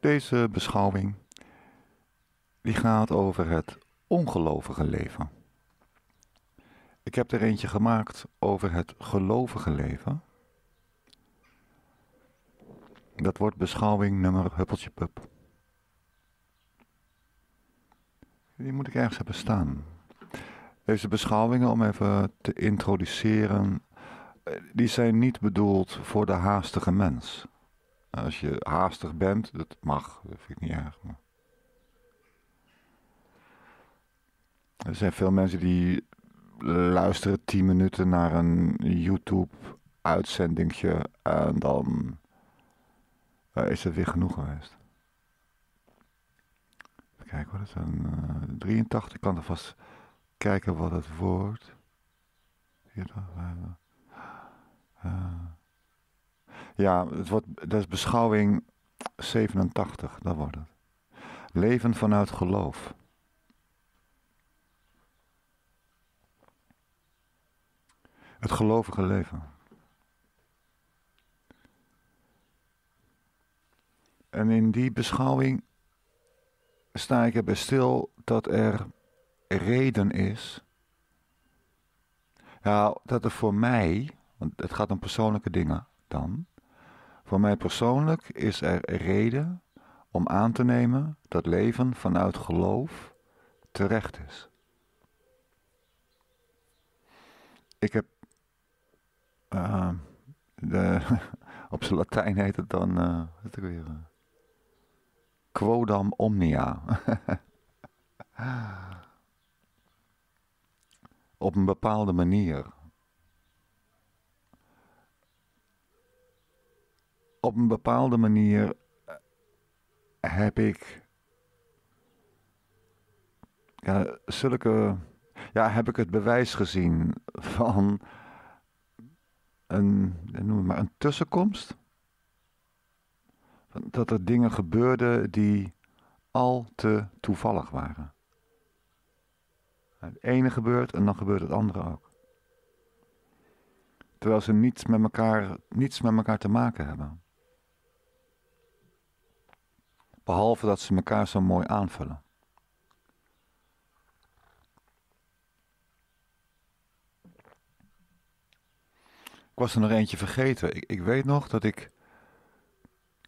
Deze beschouwing die gaat over het ongelovige leven. Ik heb er eentje gemaakt over het gelovige leven. Dat wordt beschouwing nummer huppeltje pup. Die moet ik ergens hebben staan. Deze beschouwingen, om even te introduceren, eh, die zijn niet bedoeld voor de haastige mens. Nou, als je haastig bent, dat mag. Dat vind ik niet erg. Maar... Er zijn veel mensen die luisteren 10 minuten naar een YouTube-uitzendingje en dan eh, is het weer genoeg geweest. Even kijken wat het een 83 eh, ik kan er vast kijken wat het woord. Hier dan. Uh, ja, het wordt, dat is beschouwing 87, dat wordt het. Leven vanuit geloof. Het gelovige leven. En in die beschouwing sta ik erbij stil dat er reden is. Ja, dat er voor mij, want het gaat om persoonlijke dingen dan voor mij persoonlijk is er reden om aan te nemen dat leven vanuit geloof terecht is. Ik heb eh, de, op zijn Latijn heet het dan eh, wat weer, quodam omnia. op een bepaalde manier. op een bepaalde manier eh, heb ik ja, zulke, ja, heb ik het bewijs gezien van een, noem maar, een tussenkomst. Dat er dingen gebeurden die al te toevallig waren. Het ene gebeurt en dan gebeurt het andere ook. Terwijl ze niets met elkaar, niets met elkaar te maken hebben. Behalve dat ze elkaar zo mooi aanvullen. Ik was er nog eentje vergeten. Ik, ik weet nog dat ik.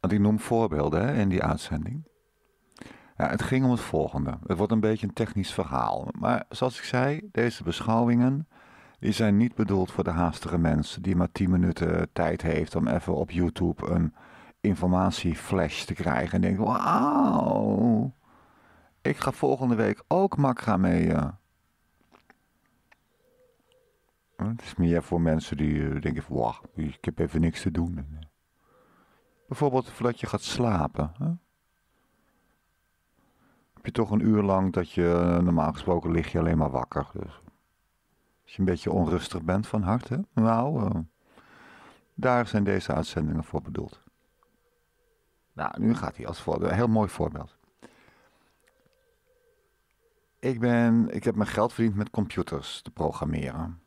Want ik noem voorbeelden in die uitzending. Ja, het ging om het volgende. Het wordt een beetje een technisch verhaal. Maar zoals ik zei, deze beschouwingen die zijn niet bedoeld voor de haastige mensen die maar 10 minuten tijd heeft om even op YouTube een informatieflash te krijgen. En denk, wauw, ik ga volgende week ook mee. Eh. Het is meer voor mensen die eh, denken van, wauw, ik heb even niks te doen. Bijvoorbeeld voordat je gaat slapen. Hè? Heb je toch een uur lang dat je, eh, normaal gesproken lig je alleen maar wakker. Dus als je een beetje onrustig bent van harte, nou, daar zijn deze uitzendingen voor bedoeld. Nou, nu gaat hij als voorbeeld. Een heel mooi voorbeeld. Ik, ben, ik heb mijn geld verdiend met computers te programmeren.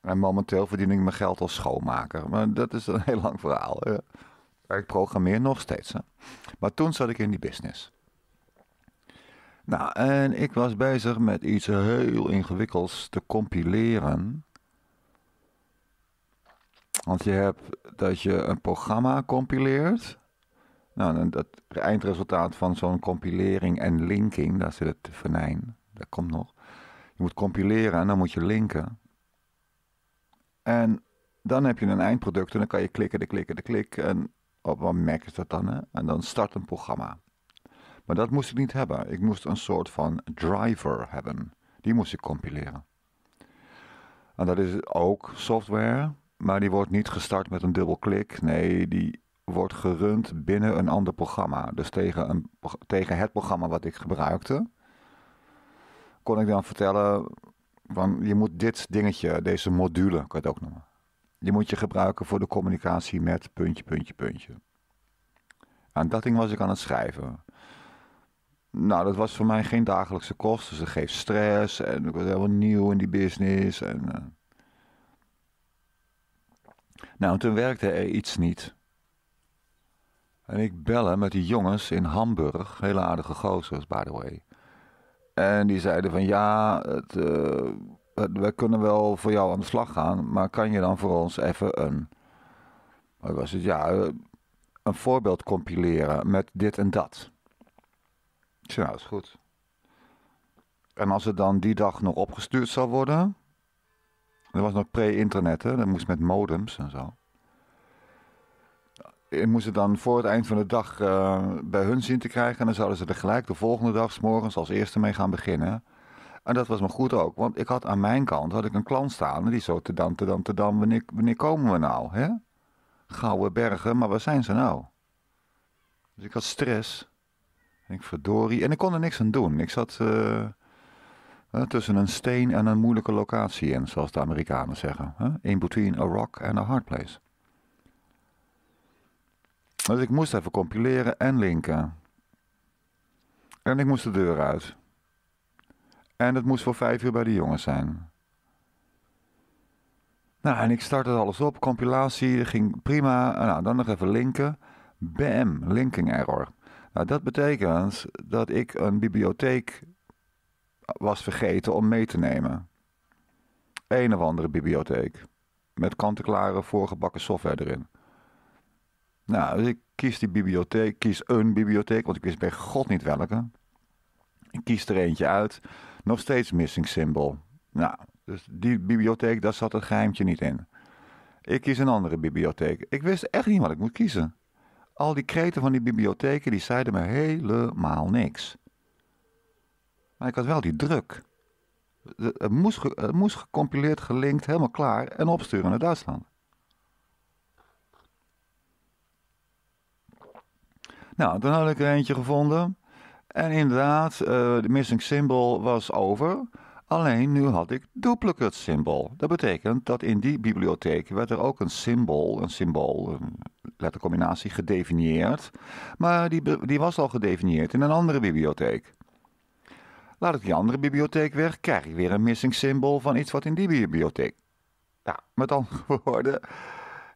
En momenteel verdien ik mijn geld als schoonmaker. Maar dat is een heel lang verhaal. Ik programmeer nog steeds. Hè? Maar toen zat ik in die business. Nou, en ik was bezig met iets heel ingewikkelds te compileren. Want je hebt dat je een programma compileert. Nou, dat eindresultaat van zo'n compilering en linking, daar zit het venijn. Dat komt nog. Je moet compileren en dan moet je linken. En dan heb je een eindproduct en dan kan je klikken, de klikken, de klik. En op wat Mac is dat dan. Hè? En dan start een programma. Maar dat moest ik niet hebben. Ik moest een soort van driver hebben. Die moest ik compileren. En dat is ook software maar die wordt niet gestart met een dubbelklik. Nee, die wordt gerund binnen een ander programma. Dus tegen, een, tegen het programma wat ik gebruikte, kon ik dan vertellen van je moet dit dingetje, deze module, kan je het ook noemen. Die moet je gebruiken voor de communicatie met puntje, puntje, puntje. Aan dat ding was ik aan het schrijven. Nou, dat was voor mij geen dagelijkse kost. Dus dat geeft stress en ik was helemaal nieuw in die business. En, eh, nou, toen werkte er iets niet. En ik bellen met die jongens in Hamburg, hele aardige gozers, by the way. En die zeiden van ja, eh, het, we kunnen wel voor jou aan de slag gaan, maar kan je dan voor ons even een, wat was het, ja, een voorbeeld compileren met dit en dat. Tja, dat nou, is goed. En als het dan die dag nog opgestuurd zou worden, dat was nog pre-internet, hè? Dat moest met modems en zo. Ik moest het dan voor het eind van de dag eh, bij hun zien te krijgen. En dan zouden ze er gelijk de volgende dag, s morgens, als eerste mee gaan beginnen. En dat was me goed ook, want ik had aan mijn kant had ik een klant staan. Die zo te dan, te dan, te dan, wanneer, wanneer komen we nou? Hè? Gouden bergen, maar waar zijn ze nou? Dus ik had stress. En ik verdorie. En ik kon er niks aan doen. Ik zat. Eh, tussen een steen en een moeilijke locatie in, zoals de Amerikanen zeggen. In between a rock and a hard place. Dus ik moest even compileren en linken. En ik moest de deur uit. En het moest voor vijf uur bij de jongens zijn. Nou, en ik startte alles op. Compilatie ging prima. Nou, dan nog even linken. Bam, linking error. Nou, dat betekent dat ik een bibliotheek was vergeten om mee te nemen. Een of andere bibliotheek. Met kant-en-klare voorgebakken software erin. Nou, dus ik kies die bibliotheek, kies een bibliotheek, want ik wist bij god niet welke. Ik kies er eentje uit. Nog steeds missing symbol. Nou, dus die bibliotheek, daar zat het geheimtje niet in. Ik kies een andere bibliotheek. Ik wist echt niet wat ik moet kiezen. Al die kreten van die bibliotheken, die zeiden me helemaal niks. Maar ik had wel die druk. Het moest, het moest gecompileerd, gelinkt, helemaal klaar en opsturen naar Duitsland. Nou, dan had ik er eentje gevonden. En inderdaad, eh, de missing symbol was over. Alleen nu had ik duplicate symbol. Dat betekent dat in die bibliotheek werd er ook een symbool, een symbool, een lettercombinatie gedefinieerd. Maar die, die was al gedefinieerd in een andere bibliotheek. Laat ik die andere bibliotheek weg, krijg ik weer een missing symbol van iets wat in die bibliotheek. Nou, met andere woorden,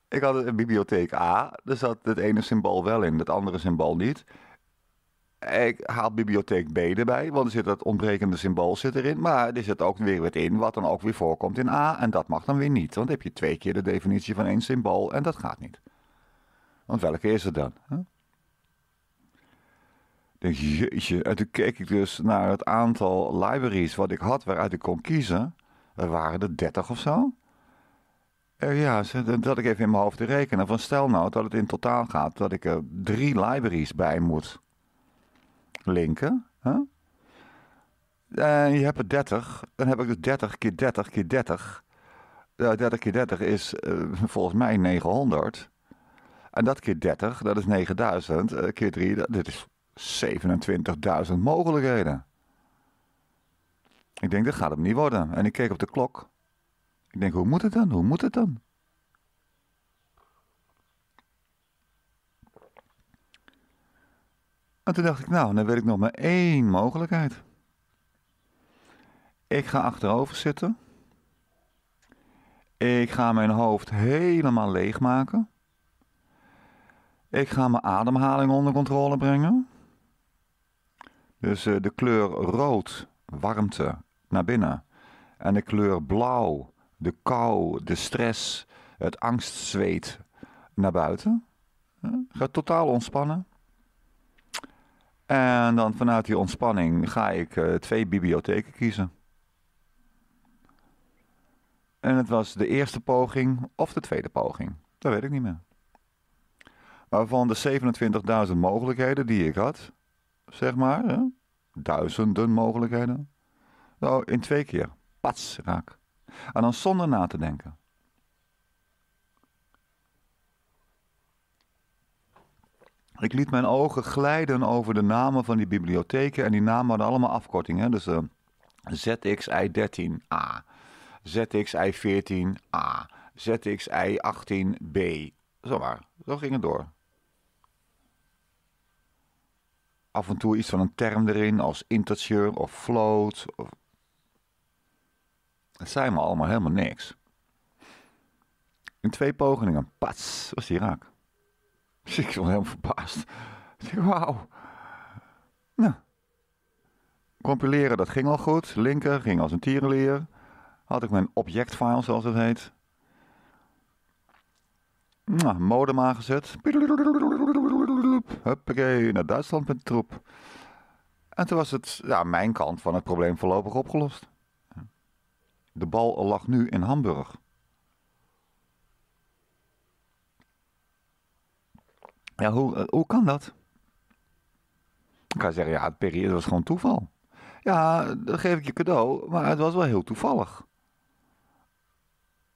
ik had een bibliotheek A, daar zat het ene symbool wel in, het andere symbool niet. Ik haal bibliotheek B erbij, want er zit dat ontbrekende symbool zit erin. Maar er zit ook weer wat in, wat dan ook weer voorkomt in A. En dat mag dan weer niet, want dan heb je twee keer de definitie van één symbool en dat gaat niet. Want welke is het dan? Hè? denk, jeetje. En eh, toen keek ik dus naar het aantal libraries wat ik had, waaruit ik kon kiezen. Er waren er 30 of zo. En eh, ja, dat ik even in mijn hoofd te rekenen. Van stel nou dat het in totaal gaat dat ik er drie libraries bij moet linken. Hè? En je hebt er 30. Dan heb ik dus 30 keer 30 keer 30. Uh, 30 keer 30 is uh, volgens mij 900. En dat keer 30, dat is 9000. keer 3, dat, is 27.000 mogelijkheden. Ik denk, dat gaat hem niet worden. En ik keek op de klok. Ik denk, hoe moet het dan? Hoe moet het dan? En toen dacht ik, nou, dan weet ik nog maar één mogelijkheid. Ik ga achterover zitten. Ik ga mijn hoofd helemaal leegmaken. Ik ga mijn ademhaling onder controle brengen. Dus eh, de kleur rood, warmte, naar binnen. En de kleur blauw, de kou, de stress, het angstzweet, naar buiten. Ga totaal ontspannen. En dan vanuit die ontspanning ga ik eh, twee bibliotheken kiezen. En het was de eerste poging of de tweede poging. Dat weet ik niet meer. Maar van de 27.000 mogelijkheden die ik had, zeg maar. Duizenden mogelijkheden. Nou, in twee keer. Pats, raak. En dan zonder na te denken. Ik liet mijn ogen glijden over de namen van die bibliotheken. En die namen hadden allemaal afkortingen. Dus uh, ZXI13A, ZXI14A, ZXI18B. Zo maar. Zo ging het door. af en toe iets van een term erin als integer of float. Of... Het zijn me allemaal helemaal niks. In twee pogingen, pats, was die raak. Dus ik was helemaal verbaasd. Ik wauw. Nou. Compileren, dat ging al goed. Linker ging als een tierenleer. Had ik mijn objectfile, zoals het heet. Nou, modem aangezet troep. Huppakee, naar Duitsland met de troep. En toen was het ja, mijn kant van het probleem voorlopig opgelost. De bal lag nu in Hamburg. Ja, hoe, eh, hoe kan dat? Ik kan zeggen, ja, het periode was gewoon toeval. Ja, dat geef ik je cadeau, maar het was wel heel toevallig.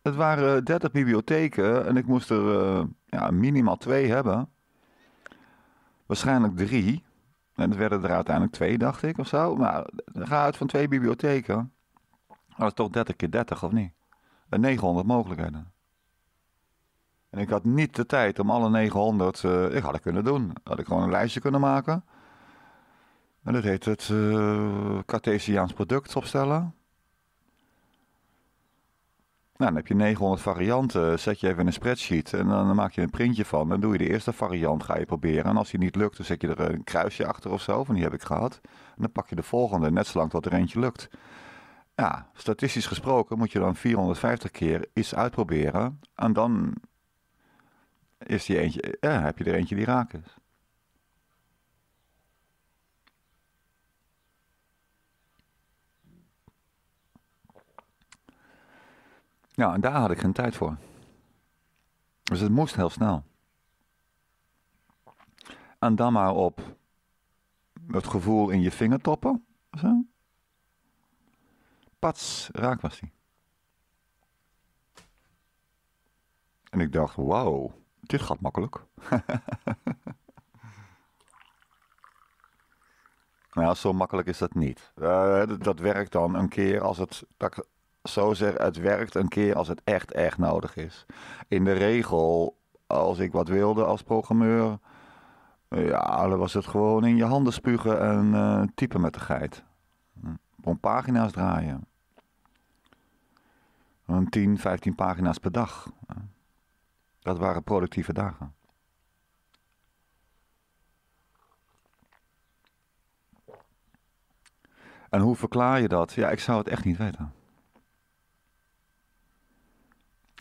Het waren 30 eh, bibliotheken en ik moest er eh, ja, minimaal twee hebben waarschijnlijk drie. En het werden er uiteindelijk twee, dacht ik, of zo. Maar ga uit van twee bibliotheken. Dat is toch 30 keer 30, of niet? Eh, en 900 mogelijkheden. En ik had niet de tijd om alle 900... Uh, eh, ik had het kunnen doen. Had ik gewoon een lijstje kunnen maken. En dat heet het uh, Cartesiaans product opstellen. Nou, dan heb je 900 varianten. Zet je even in een spreadsheet en dan, maak je een printje van. Dan doe je de eerste variant, ga je proberen. En als die niet lukt, dan zet je er een kruisje achter of zo. Van die heb ik gehad. En dan pak je de volgende, net zolang tot er eentje lukt. Ja, statistisch gesproken moet je dan 450 keer iets uitproberen. En dan is die eentje, eh, heb je er eentje die raakt. Ja, en daar had ik geen tijd voor. Dus het moest heel snel. En dan maar op het gevoel in je vingertoppen. Zo. Pats, raak was die. En ik dacht, wauw, dit gaat makkelijk. nou, zo makkelijk is dat niet. Eh, dat werkt dan een keer als het zo zeg, het werkt een keer als het echt, echt nodig is. In de regel, als ik wat wilde als programmeur, ja, dan was het gewoon in je handen spugen en uh, typen met de geit. Om pagina's draaien. Een 10, 15 pagina's per dag. Dat waren productieve dagen. En hoe verklaar je dat? Ja, ik zou het echt niet weten.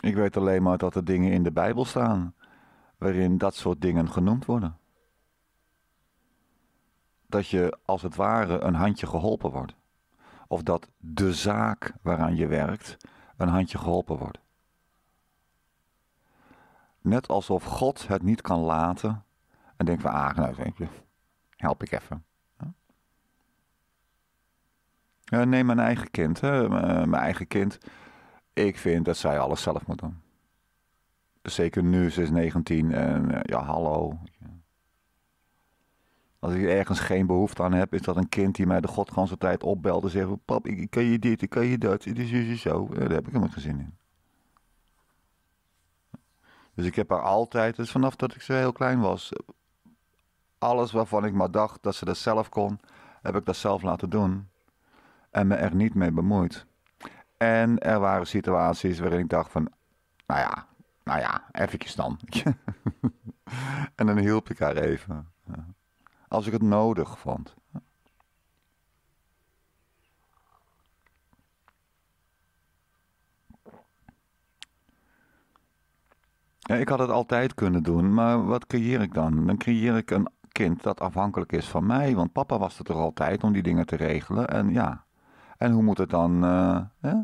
Ik weet alleen maar dat er dingen in de Bijbel staan waarin dat soort dingen genoemd worden. Dat je als het ware een handje geholpen wordt. Of dat de zaak waaraan je werkt een handje geholpen wordt. Net alsof God het niet kan laten en denkt van, ah, nou, denk help ik even. neem mijn eigen kind. Hè. Mijn eigen kind ik vind dat zij alles zelf moet doen. Dus zeker nu, ze is 19 en eh, ja, hallo. Als ik ergens geen behoefte aan heb, is dat een kind die mij de godganse tijd opbelt en zegt: Pap, ik kan je dit, ik kan je dat, dit is zo. Daar heb ik helemaal geen zin in. Dus ik heb haar altijd, dus vanaf dat ik zo heel klein was, alles waarvan ik maar dacht dat ze dat zelf kon, heb ik dat zelf laten doen. En me er niet mee bemoeid. En er waren situaties waarin ik dacht van, nou ja, nou ja, eventjes dan. en dan hielp ik haar even. Als ik het nodig vond. Ja, ik had het altijd kunnen doen, maar wat creëer ik dan? Dan creëer ik een kind dat afhankelijk is van mij, want papa was er toch altijd om die dingen te regelen. En ja, en hoe moet het dan? Eh, hè?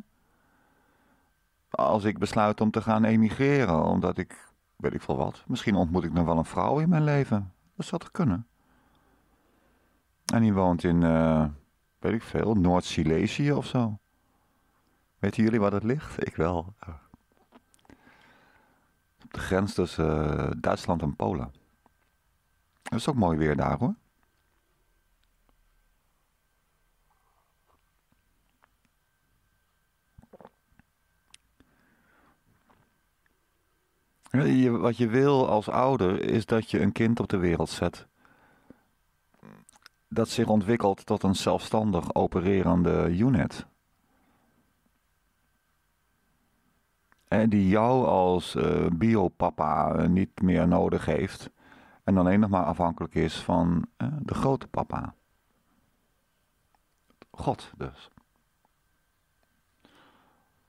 Als ik besluit om te gaan emigreren, omdat ik, weet ik veel wat, misschien ontmoet ik nog wel een vrouw in mijn leven. Dat zou toch kunnen? En die woont in, eh, weet ik veel, Noord-Silesië of zo. Weten jullie waar dat ligt? Ik wel. Op de grens tussen eh, Duitsland en Polen. Dat is ook mooi weer daar hoor. Eh, wat je wil als ouder is dat je een kind op de wereld zet. Dat zich ontwikkelt tot een zelfstandig opererende unit. En eh, die jou als eh, biopapa niet meer nodig heeft. En alleen nog maar afhankelijk is van de grote papa. God dus.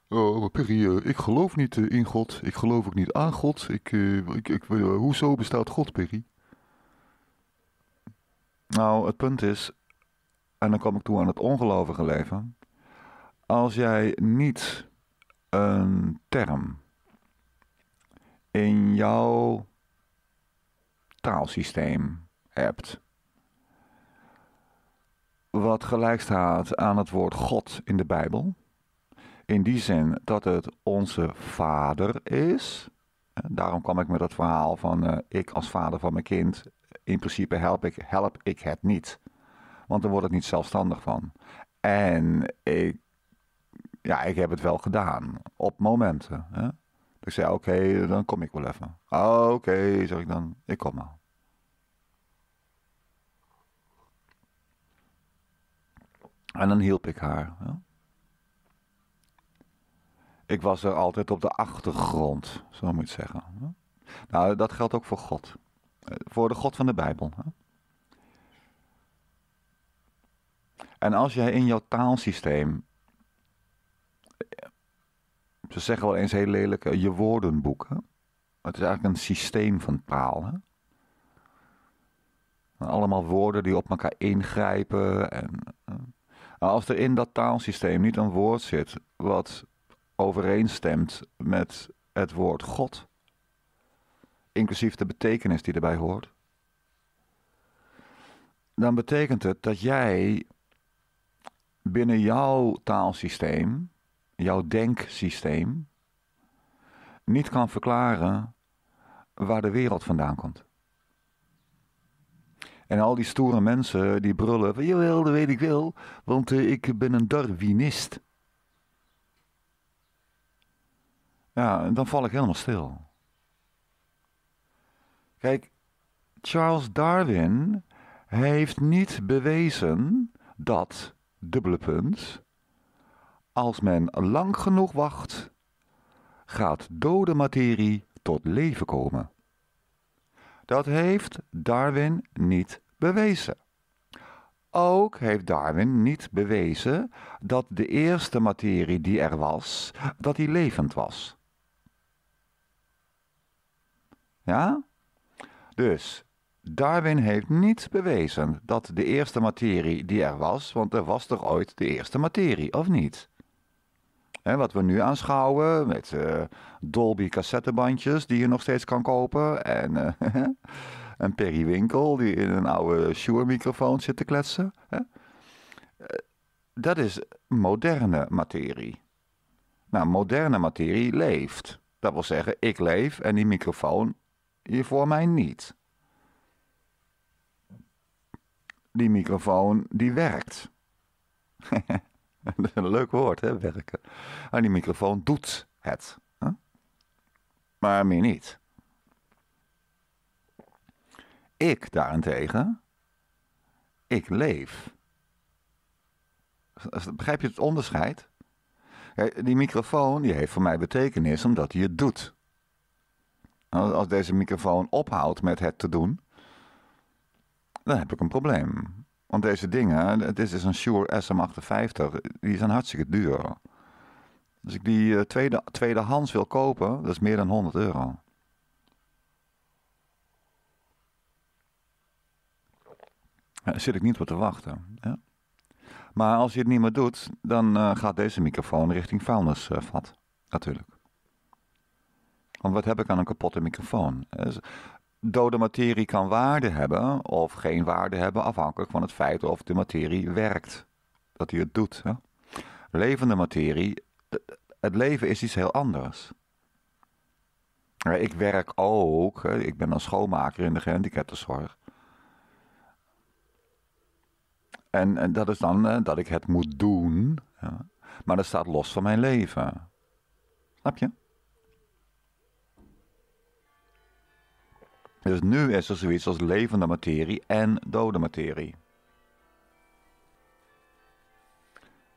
Oh, Perry, eh, ik geloof niet eh, in God. Ik geloof ook niet aan God. Ik, eh, ik, ik, hoezo bestaat God, Perry? Nou, het punt is, en dan kom ik toe aan het ongelovige leven. Als jij niet een term in jouw taalsysteem hebt, wat gelijk staat aan het woord God in de Bijbel in die zin dat het onze vader is. Eh, daarom kwam ik met dat verhaal van eh, ik als vader van mijn kind, in principe help ik, help ik het niet. Want dan wordt het niet zelfstandig van. En ik, ja, ik heb het wel gedaan op momenten. Hè? Ik zei, oké, dan kom ik wel even. oké, zeg ik dan, ik kom maar. En dan hielp ik haar. Ja? Ik was er altijd op de achtergrond, zo moet je zeggen. Nou, dat geldt ook voor God. Eh, voor de God van de Bijbel. En als jij in jouw taalsysteem. Eh, ze zeggen wel eens heel lelijk, eh, je woordenboek. Het is eigenlijk een systeem van taal. Hè? Allemaal woorden die op elkaar ingrijpen. En, nou, als er in dat taalsysteem niet een woord zit wat overeenstemt met het woord God, inclusief de betekenis die erbij hoort, dan betekent het dat jij binnen jouw taalsysteem, jouw denksysteem, niet kan verklaren waar de wereld vandaan komt. En al die stoere mensen die brullen: Jawel, dat weet ik wel, want eh, ik ben een Darwinist. Ja, en dan val ik helemaal stil. Kijk, Charles Darwin heeft niet bewezen dat, dubbele punt, als men lang genoeg wacht, gaat dode materie tot leven komen. Dat heeft Darwin niet bewezen. Ook heeft Darwin niet bewezen dat de eerste materie die er was, dat die levend was. Ja? Dus Darwin heeft niet bewezen dat de eerste materie die er was, want er was toch ooit de eerste materie, of niet? En wat we nu aanschouwen met eh, Dolby cassettebandjes die je nog steeds kan kopen en eh, een periwinkel die in een oude Shure microfoon zit te kletsen. Hè? Eh, dat is moderne materie. Nou, moderne materie leeft. Dat wil zeggen, ik leef en die microfoon hier voor mij niet. Die microfoon, die werkt. een leuk woord, hè, werken. En ah, die microfoon doet het. Maar meer niet. Ik daarentegen, ik leef. Begrijp je het onderscheid? Die microfoon die heeft voor mij betekenis omdat hij het doet. Nou, als deze microfoon ophoudt met het te doen, dan heb ik een probleem. Want deze dingen, het is dus een Shure SM58, die zijn hartstikke duur. Als ik die eh, tweede, tweedehands wil kopen, dat is meer dan 100 euro. Daar zit ik niet op te wachten. Maar als je het niet meer doet, dan eh, gaat deze microfoon richting vuilnisvat. Natuurlijk. Want wat heb ik aan een kapotte microfoon? Dus dode materie kan waarde hebben of geen waarde hebben, afhankelijk van het feit of de materie werkt. Dat hij het doet. Hè? Levende materie, het leven is iets heel anders. Ik werk ook, ik ben een schoonmaker in de gehandicaptenzorg. En, en dat is dan eh, dat ik het moet doen, maar dat staat los van mijn leven. Snap je? Dus nu is er zoiets als levende materie en dode materie.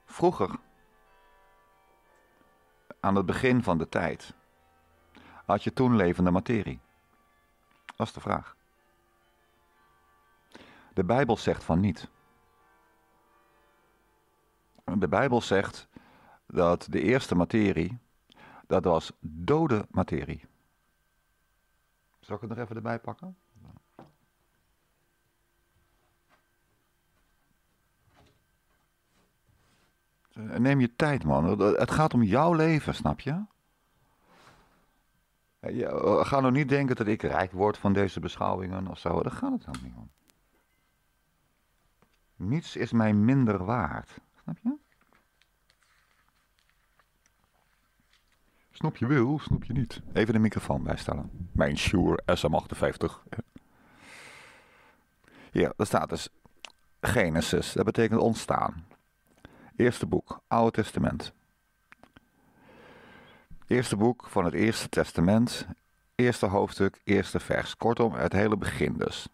Vroeger, aan het begin van de tijd, had je toen levende materie? Dat is de vraag. De Bijbel zegt van niet. De Bijbel zegt dat de eerste materie, dat was dode materie. Zal ik het nog even erbij pakken? Eh, neem je tijd, man. Het gaat om jouw leven, snap je? Eh, oh, ga nou niet denken dat ik rijk word van deze beschouwingen of zo. Daar gaat het dan niet om. Niets is mij minder waard. Snap je? Snap je wil, snap je niet. Even de microfoon bijstellen. Mijn Shure SM58. Ja, daar staat dus Genesis. Dat betekent ontstaan. Eerste boek, Oude Testament. Eerste boek van het Eerste Testament. Eerste hoofdstuk, eerste vers. Kortom, het hele begin dus.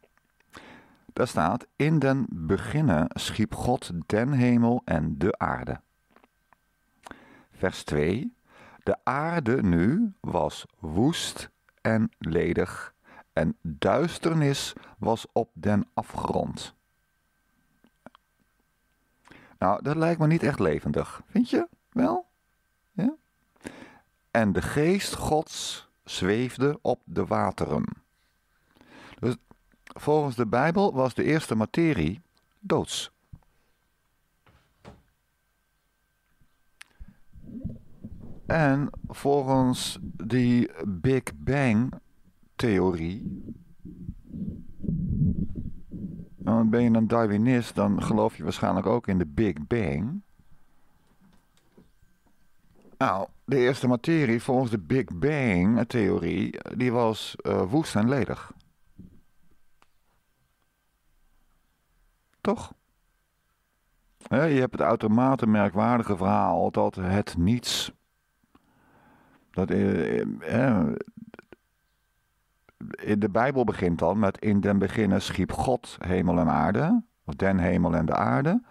Daar staat, in den beginnen schiep God den hemel en de aarde. Vers 2. De aarde nu was woest en ledig, en duisternis was op den afgrond. Nou, dat lijkt me niet echt levendig, vind je wel? Ja? En de geest Gods zweefde op de wateren. Dus volgens de Bijbel was de eerste materie doods. En volgens die Big Bang-theorie. ben je een Darwinist, dan geloof je waarschijnlijk ook in de Big Bang. Nou, de eerste materie volgens de Big Bang-theorie, die was uh, woest en ledig. Toch? je hebt het uitermate merkwaardige verhaal dat het niets dat, eh, eh, eh, de Bijbel begint dan met in den beginnen schiep God hemel en aarde. Of den hemel en de aarde.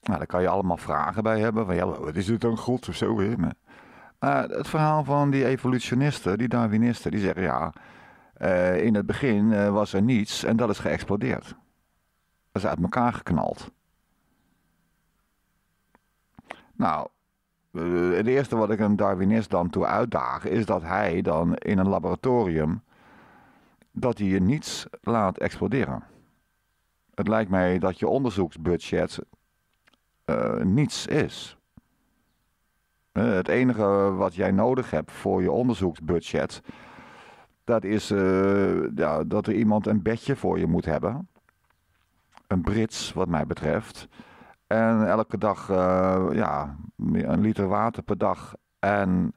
Nou, daar kan je allemaal vragen bij hebben. Van, ja, wat is dit dan God of zo? weer? Maar het verhaal van die evolutionisten, die Darwinisten, die zeggen ja, in het begin was er niets en dat is geëxplodeerd. Dat is uit elkaar geknald. Nou, eh, het eerste wat ik een Darwinist dan toe uitdaag, is dat hij dan in een laboratorium dat hij je niets laat exploderen. Het lijkt mij dat je onderzoeksbudget eh, niets is. Eh, het enige wat jij nodig hebt voor je onderzoeksbudget, dat is ja, dat er iemand een bedje voor je moet hebben. Een Brits, wat mij betreft en elke dag eh, ja, een liter water per dag. En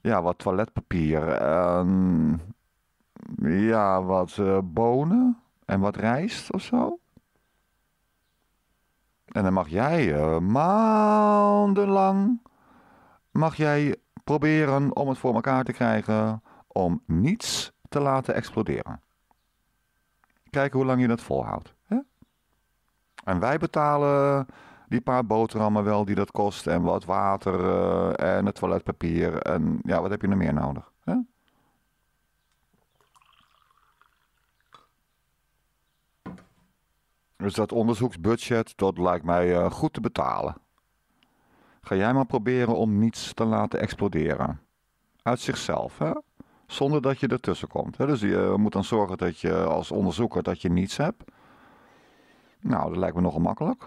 ja, wat toiletpapier. En ja, wat eh, bonen en wat rijst of zo. En dan mag jij eh, maandenlang mag jij proberen om het voor elkaar te krijgen om niets te laten exploderen. Kijken hoe lang je dat volhoudt. En wij betalen die paar boterhammen wel die dat kost. En wat water eh, en het toiletpapier. En ja, wat heb je nog meer nodig? Hè? Dus dat onderzoeksbudget, dat lijkt mij eh, goed te betalen. Ga jij maar proberen om niets te laten exploderen. Uit zichzelf, hè? Zonder dat je ertussen komt. Hè? Dus je moet dan zorgen dat je als onderzoeker dat je niets hebt. Nou, dat lijkt me nogal makkelijk.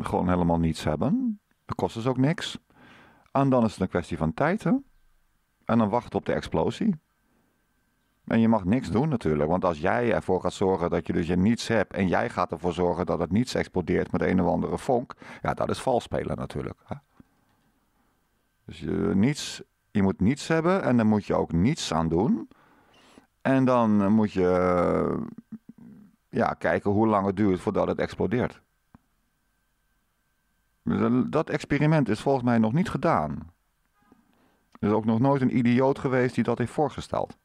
Gewoon helemaal niets hebben. Dat kost dus ook niks. En dan is het een kwestie van tijd. Hè? En dan wachten op de explosie. En je mag niks doen natuurlijk. Want als jij ervoor gaat zorgen dat je dus je niets hebt. En jij gaat ervoor zorgen dat het niets explodeert met een of andere vonk. Ja, dat is vals spelen natuurlijk. Hè? Dus je, niets, je moet niets hebben en dan moet je ook niets aan doen. En dan moet je ja, kijken hoe lang het duurt voordat het explodeert. Dus dat experiment is volgens mij nog niet gedaan. Er is ook nog nooit een idioot geweest die dat heeft voorgesteld.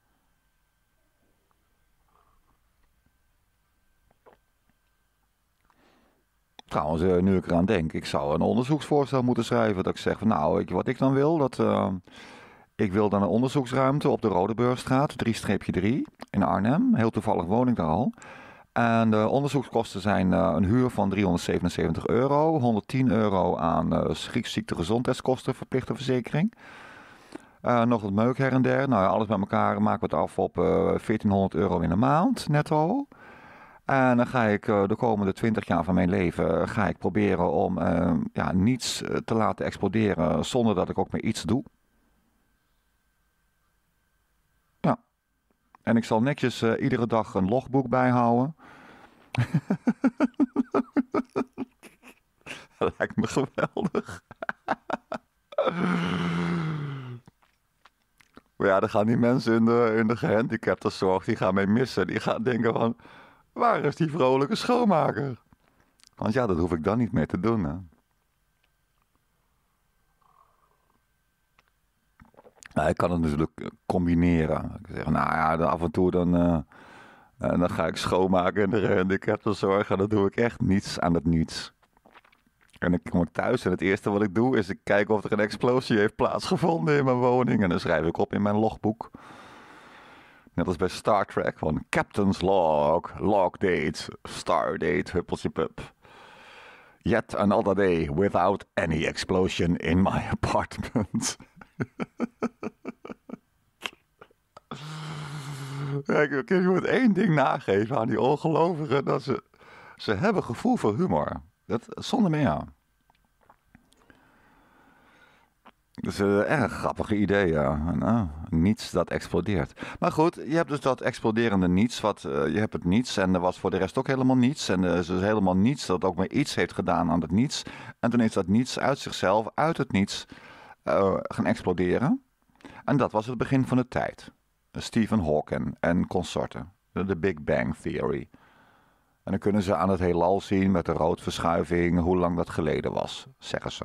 Trouwens, eh, nu ik eraan denk, ik zou een onderzoeksvoorstel moeten schrijven. Dat ik zeg, nou, wat ik dan wil, dat... Eh, ik wil dan een onderzoeksruimte op de Rodeburgstraat, 3-3 in Arnhem. Heel toevallig woon ik daar al. En de onderzoekskosten zijn eh, een huur van 377 euro, 110 euro aan Griekse eh, ziektegezondheidskosten, verplichte verzekering. Eh, nog wat meuk her en der. Nou ja, alles bij elkaar maken we het af op 1400 euro in de maand netto. En dan ga ik de komende 20 jaar van mijn leven ga ik proberen om ja, niets te laten exploderen zonder dat ik ook meer iets doe. En ik zal netjes eh, iedere dag een logboek bijhouden. Dat lijkt me geweldig. maar ja, dan gaan die mensen in de, in de gehandicaptenzorg, die gaan mij missen. Die gaan denken van, waar is die vrolijke schoonmaker? Want ja, dat hoef ik dan niet mee te doen. Hè? ik kan het natuurlijk eh, combineren. Ik zeg, nou ja, af en toe dan, eh, eh, dan ga ik schoonmaken en, de zorgen. de En dan doe ik echt niets aan het niets. En ik kom thuis en het eerste wat ik doe is ik kijk of er een explosie heeft plaatsgevonden in mijn woning. En dan schrijf ik op in mijn logboek. Net als bij Star Trek, van Captain's Log, Log Date, Star Date, huppeltje pup. Yet another day without any explosion in my apartment. Kijk, ik, moet één ding nageven aan die ongelovigen. Dat ze, ze hebben gevoel voor humor. Dat, zonder meer. Aan. Dat is een erg grappige idee, Nou, niets dat explodeert. Maar goed, je hebt dus dat exploderende niets. Wat, eh, je hebt het niets en er was voor de rest ook helemaal niets. En er eh, is dus helemaal niets dat ook maar iets heeft gedaan aan het niets. En toen is dat niets uit zichzelf, uit het niets, eh, gaan exploderen. En dat was het begin van de tijd. Stephen Hawking en consorten. De Big Bang Theory. En dan kunnen ze aan het heelal zien met de roodverschuiving hoe lang dat geleden was, zeggen ze.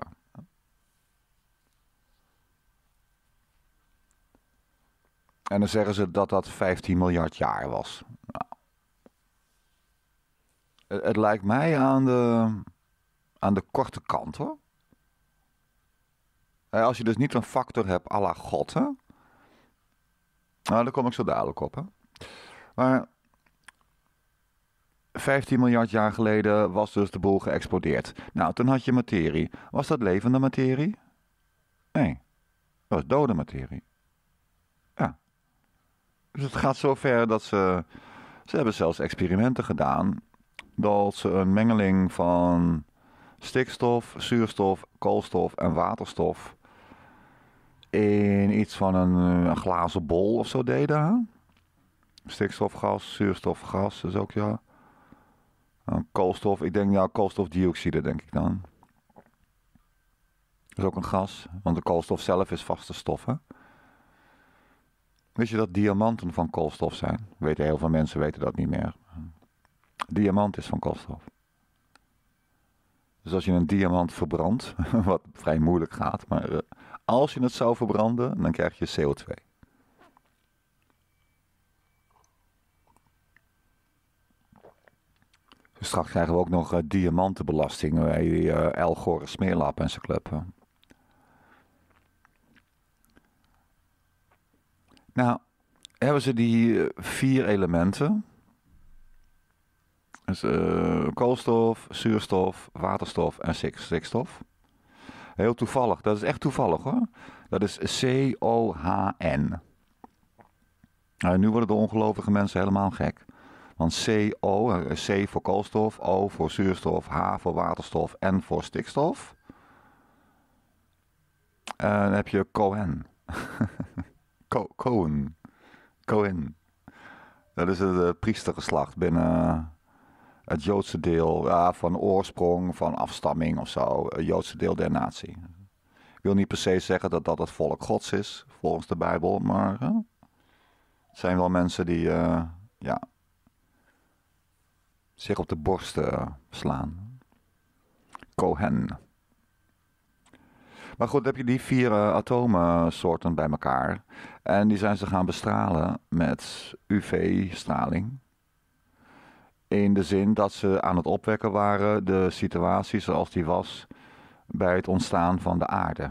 En dan zeggen ze dat dat 15 miljard jaar was. Nou. Het, het, lijkt mij aan de, aan de korte kant hoor. Eh, als je dus niet een factor hebt à la God, Nou, daar kom ik zo dadelijk op, hè? Maar 15 miljard jaar geleden was dus de boel geëxplodeerd. Nou, toen had je materie. Was dat levende materie? Nee, dat was dode materie. Ja. Dus het gaat zo ver dat ze... Ze hebben zelfs experimenten gedaan... dat ze een mengeling van stikstof, zuurstof, koolstof en waterstof in iets van een, eh, een glazen bol of zo deden. Stikstofgas, zuurstofgas is ook ja. koolstof, ik denk nou koolstofdioxide denk ik dan. Dat is ook een gas, want de koolstof zelf is vaste stof. Hè? Wist je dat diamanten van koolstof zijn? Weten heel veel mensen weten dat niet meer. Diamant is van koolstof. Dus als je een diamant verbrandt, wat vrij moeilijk gaat, maar eh, als je het zou verbranden, dan krijg je CO2. Dus straks krijgen we ook nog uh, diamantenbelasting bij uh, eh, eh, El Gore Smeerlap en zijn club. Nou, hebben ze die vier elementen. Dus, uh, koolstof, zuurstof, waterstof en stikstof. Heel toevallig. Dat is echt toevallig hoor. Dat is C-O-H-N. Nou, nu worden de ongelovige mensen helemaal gek. Want CO, eh, C voor koolstof, O voor zuurstof, H voor waterstof, N voor stikstof. En eh, dan heb je Cohen. Co Cohen. Cohen. Dat is het eh, priestergeslacht binnen het Joodse deel ja, van oorsprong, van afstamming of zo, het Joodse deel der natie. Ik wil niet per se zeggen dat dat het volk Gods is, volgens de Bijbel, maar het zijn wel mensen die eh, ja, zich op de borst eh, slaan. Cohen. Maar goed, dan heb je die vier uh, atomensoorten bij elkaar. En die zijn ze gaan bestralen met UV-straling. In de zin dat ze aan het opwekken waren de situatie zoals die was bij het ontstaan van de aarde.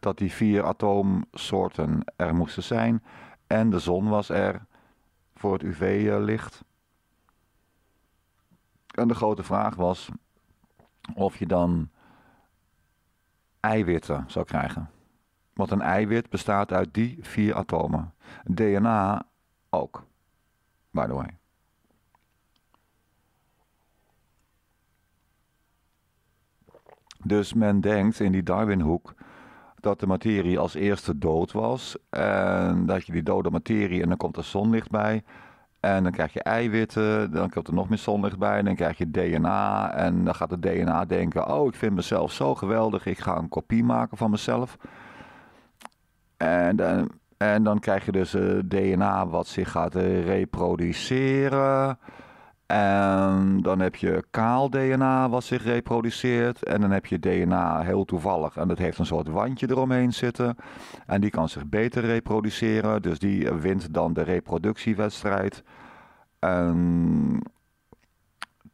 Dat die vier atoomsoorten er moesten zijn en de zon was er voor het UV-licht. En de grote vraag was of je dan eiwitten zou krijgen. Want een eiwit bestaat uit die vier atomen. DNA ook, by the way. Dus men denkt in die Darwinhoek dat de materie als eerste dood was. En dat je die dode materie, en dan komt er zonlicht bij. En dan krijg je eiwitten, dan komt er nog meer zonlicht bij. En dan krijg je DNA. En dan gaat het DNA denken: Oh, ik vind mezelf zo geweldig, ik ga een kopie maken van mezelf. En, en dan krijg je dus eh, DNA wat zich gaat eh, reproduceren. En ehm, dan heb je kaal DNA wat zich reproduceert. En dan heb je DNA heel toevallig. En dat heeft een soort wandje eromheen zitten. En die kan zich beter reproduceren. Dus die wint dan de reproductiewedstrijd. En ehm,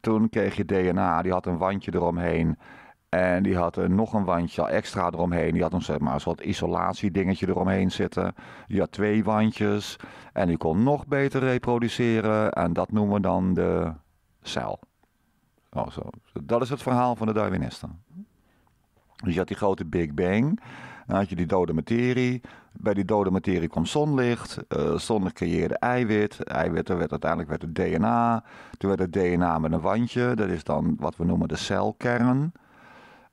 toen kreeg je DNA, die had een wandje eromheen. En die had er eh, nog een wandje extra eromheen. Die had een, zeg maar, soort isolatiedingetje eromheen zitten. Die had twee wandjes. En die kon nog beter reproduceren. En dat noemen we dan de cel. Oh, zo. Dat is het verhaal van de Darwinisten. Dus je had die grote Big Bang. Dan had je die dode materie. Bij die dode materie komt zonlicht. Uh, zonlicht creëerde eiwit. Eiwitten werd uiteindelijk werd het DNA. Toen werd het DNA met een wandje. Dat is dan wat we noemen de celkern.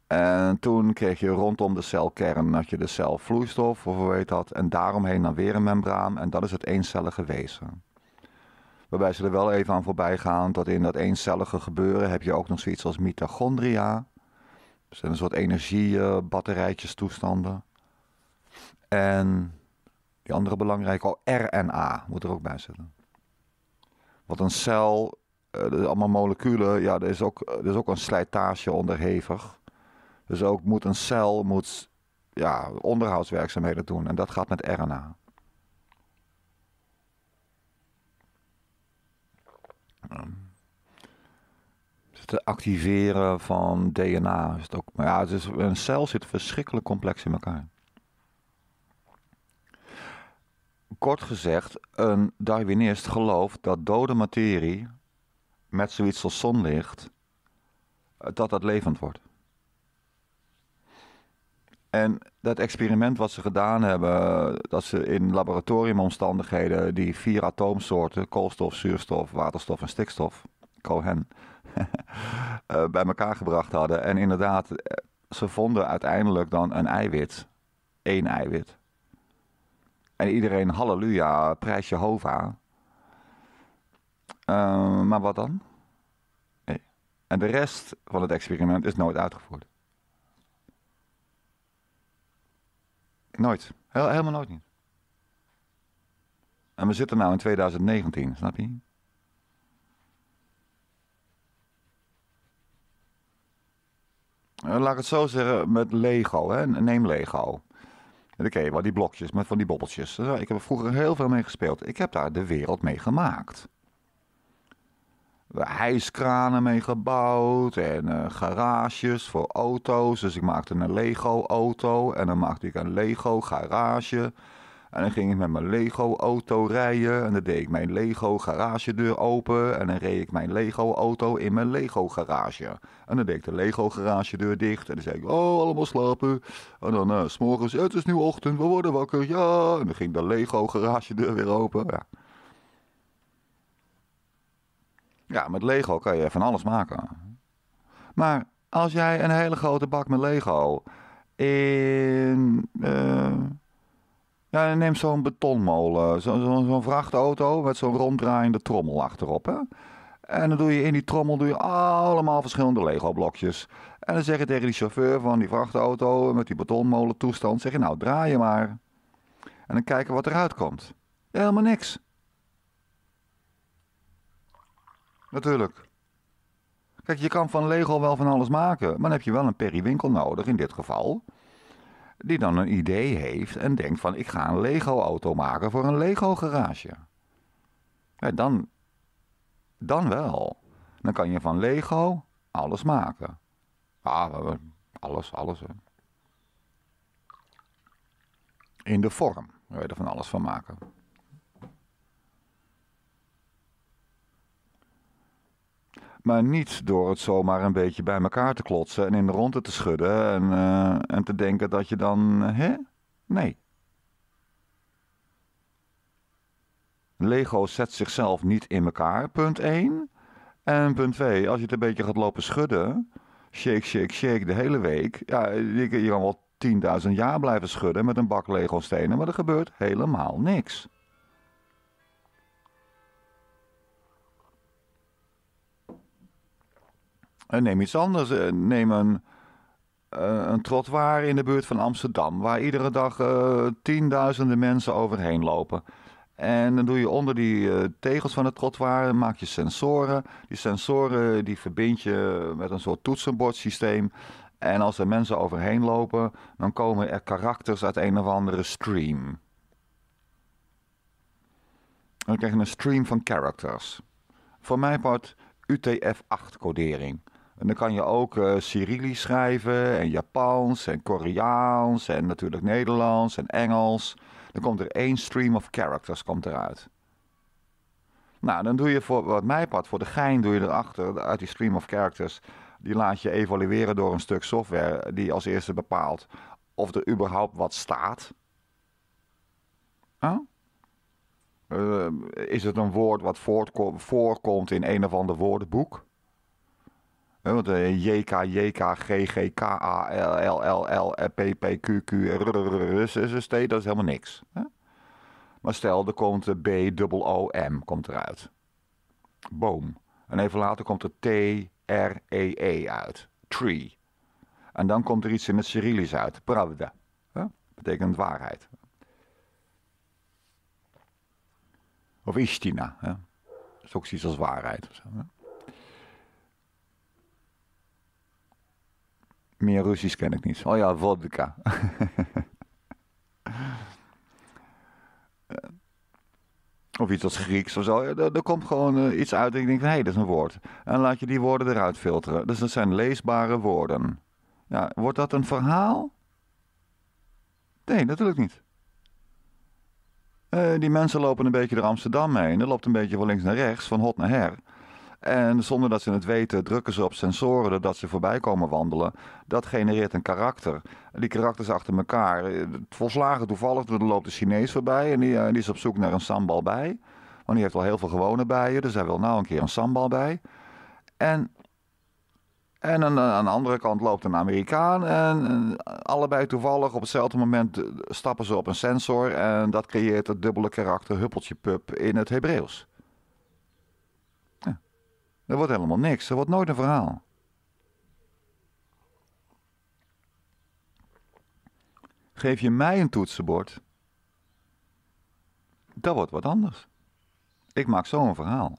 En toen kreeg je rondom de celkern had je de celvloeistof, of hoe heet dat, en daaromheen dan weer een membraan. En dat is het eencellige wezen. Waarbij ze er wel even aan voorbij gaan dat in dat eencellige gebeuren heb je ook nog zoiets als mitochondria. Dat dus zijn een soort energiebatterijtjes toestanden. En die andere belangrijke, oh, RNA moet er ook bij zitten. Want een cel, uh, allemaal moleculen, ja, er is, ook, er is ook een slijtage onderhevig. Dus ook moet een cel moet, ja, onderhoudswerkzaamheden doen. En dat gaat met RNA. Het activeren van DNA. Is het ook, maar ja, het is, een cel zit verschrikkelijk complex in elkaar. Kort gezegd, een Darwinist gelooft dat dode materie met zoiets als zonlicht, eh, dat dat levend wordt. En dat experiment wat ze gedaan hebben, dat ze in laboratoriumomstandigheden die vier atoomsoorten, koolstof, zuurstof, waterstof en stikstof, Cohen, eh, bij elkaar gebracht hadden. En inderdaad, eh, ze vonden uiteindelijk dan een eiwit. Eén eiwit. En iedereen, halleluja, prijs Jehovah. Eh, uh, maar wat dan? En de rest van het experiment is nooit uitgevoerd. Nooit. Heel, helemaal nooit niet. En we zitten nou in 2019, snap je? Eh, laat ik het zo zeggen, met Lego. Hè? Neem Lego. Oké, ken die blokjes met van die bobbeltjes. Ik heb er vroeger heel veel mee gespeeld. Ik heb daar de wereld mee gemaakt hijskranen mee gebouwd en eh, garages voor auto's. Dus ik maakte een Lego-auto en dan maakte ik een Lego-garage. En dan ging ik met mijn Lego-auto rijden en dan deed ik mijn Lego-garagedeur open en dan reed ik mijn Lego-auto in mijn Lego-garage. En dan deed ik de Lego-garagedeur dicht en dan zei ik, oh, allemaal slapen. En dan uh, s s'morgens, het is nu ochtend, we worden wakker, ja. En dan ging de Lego-garagedeur weer open. Ja. Ja, met Lego kan je van alles maken. Maar als jij een hele grote bak met Lego in. Eh, ja, neem zo'n betonmolen, zo'n zo, vrachtauto met zo'n ronddraaiende trommel achterop. Hè? En dan doe je in die trommel doe je allemaal verschillende Lego-blokjes. En dan zeg je tegen die chauffeur van die vrachtauto met die betonmolen toestand, zeg je nou draai je maar. En dan kijken wat eruit komt. Helemaal niks. Natuurlijk. Kijk, je kan van Lego wel van alles maken, maar dan heb je wel een periwinkel nodig in dit geval. Die dan een idee heeft en denkt van ik ga een Lego auto maken voor een Lego garage. Ja, dan, dan wel. Dan kan je van Lego alles maken. Ah, alles, alles. In de vorm. We je er van alles van maken. Maar niet door het zomaar een beetje bij elkaar te klotsen en in de ronde te schudden en, eh, en te denken dat je dan. hè? Nee. Lego zet zichzelf niet in elkaar, punt 1. En punt 2, als je het een beetje gaat lopen schudden, shake, shake, shake de hele week. Ja, je, kan wel 10.000 jaar blijven schudden met een bak Lego stenen, maar er gebeurt helemaal niks. Eh, neem iets anders. Eh, neem een, eh, een trottoir in de buurt van Amsterdam, waar iedere dag tienduizenden mensen overheen lopen. En dan doe je onder die tegels van het trottoir, maak je sensoren. Die sensoren die verbind je met een soort toetsenbordsysteem. En als er mensen overheen lopen, dan komen er karakters uit een of andere stream. dan krijg je een stream van characters. Voor mij part UTF-8-codering. En dan kan je ook uh, eh, Cyrillisch schrijven en Japans en Koreaans en natuurlijk Nederlands en Engels. Dan komt er één stream of characters komt eruit. Nou, dan doe je voor wat mij pad voor de gein doe je erachter, uit die stream of characters, die laat je evalueren door een stuk software die als eerste bepaalt of er überhaupt wat staat. Eh, is het een woord wat voorkomt in een of ander woordenboek? want JK, JK, K A L, L, L, dat is helemaal niks. Maar stel, er komt B, O, M komt eruit. Boom. En even later komt er T, R, E, E uit. Tree. En dan komt er iets in het Cyrillisch uit. Pravda. Betekent waarheid. Of istina. als waarheid. Meer Russisch ken ik niet. Oh ja, vodka. of iets als Grieks of zo. er, komt gewoon eh, iets uit en ik denk, hé, hey, dat is een woord. En laat je die woorden eruit filteren. Dus dat zijn leesbare woorden. Ja, wordt dat een verhaal? Nee, natuurlijk niet. Eh, die mensen lopen een beetje door Amsterdam heen. Er loopt een beetje van links naar rechts, van hot naar her. En zonder dat ze het weten, drukken ze op sensoren zodat ze voorbij komen wandelen. Dat genereert een karakter. Die karakters achter elkaar. Eh, volslagen toevallig, er loopt de Chinees voorbij en eh, die, is op zoek naar een sambal bij. Want die heeft al heel veel gewone bijen, dus hij wil nou een keer een sambal bij. En, en aan, aan de andere kant loopt een Amerikaan. En allebei toevallig op hetzelfde moment eh, stappen ze op een sensor. En dat creëert het dubbele karakter huppeltje pup in het Hebreeuws. Dat wordt helemaal niks. dat wordt nooit een verhaal. Geef je mij een toetsenbord, dat wordt wat anders. Ik maak zo een verhaal.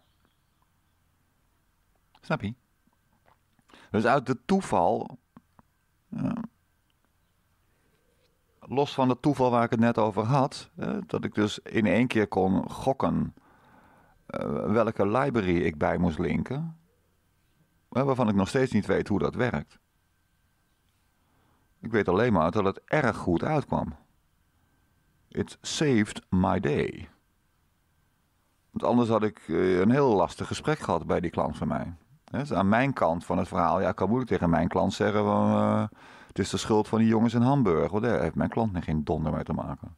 Snap je? Dus uit het toeval, eh, los van het toeval waar ik het net over had, eh, dat ik dus in één keer kon gokken eh, welke library ik bij moest linken, eh, waarvan ik nog steeds niet weet hoe dat werkt. Ik weet alleen maar dat het erg goed uitkwam. It saved my day. Want anders had ik eh, een heel lastig gesprek gehad bij die klant van mij. Dus aan mijn kant van het verhaal, ja, ik kan moeilijk tegen mijn klant zeggen: Het is de schuld van die jongens in Hamburg. Want daar heeft mijn klant niet geen donder mee te maken.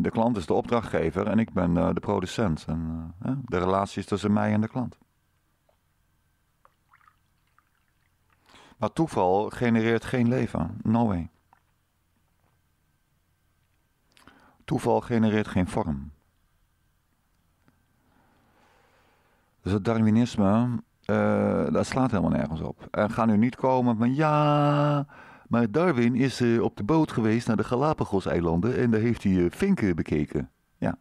De klant is de opdrachtgever en ik ben eh, de producent. En eh, de relatie is tussen mij en de klant. Maar toeval genereert geen leven. No way. Toeval genereert geen vorm. Dus het Darwinisme, eh, dat slaat helemaal nergens op. En ga nu niet komen van ja, maar Darwin is eh, op de boot geweest naar de Galapagos-eilanden en daar heeft hij eh, vinken bekeken. Ja.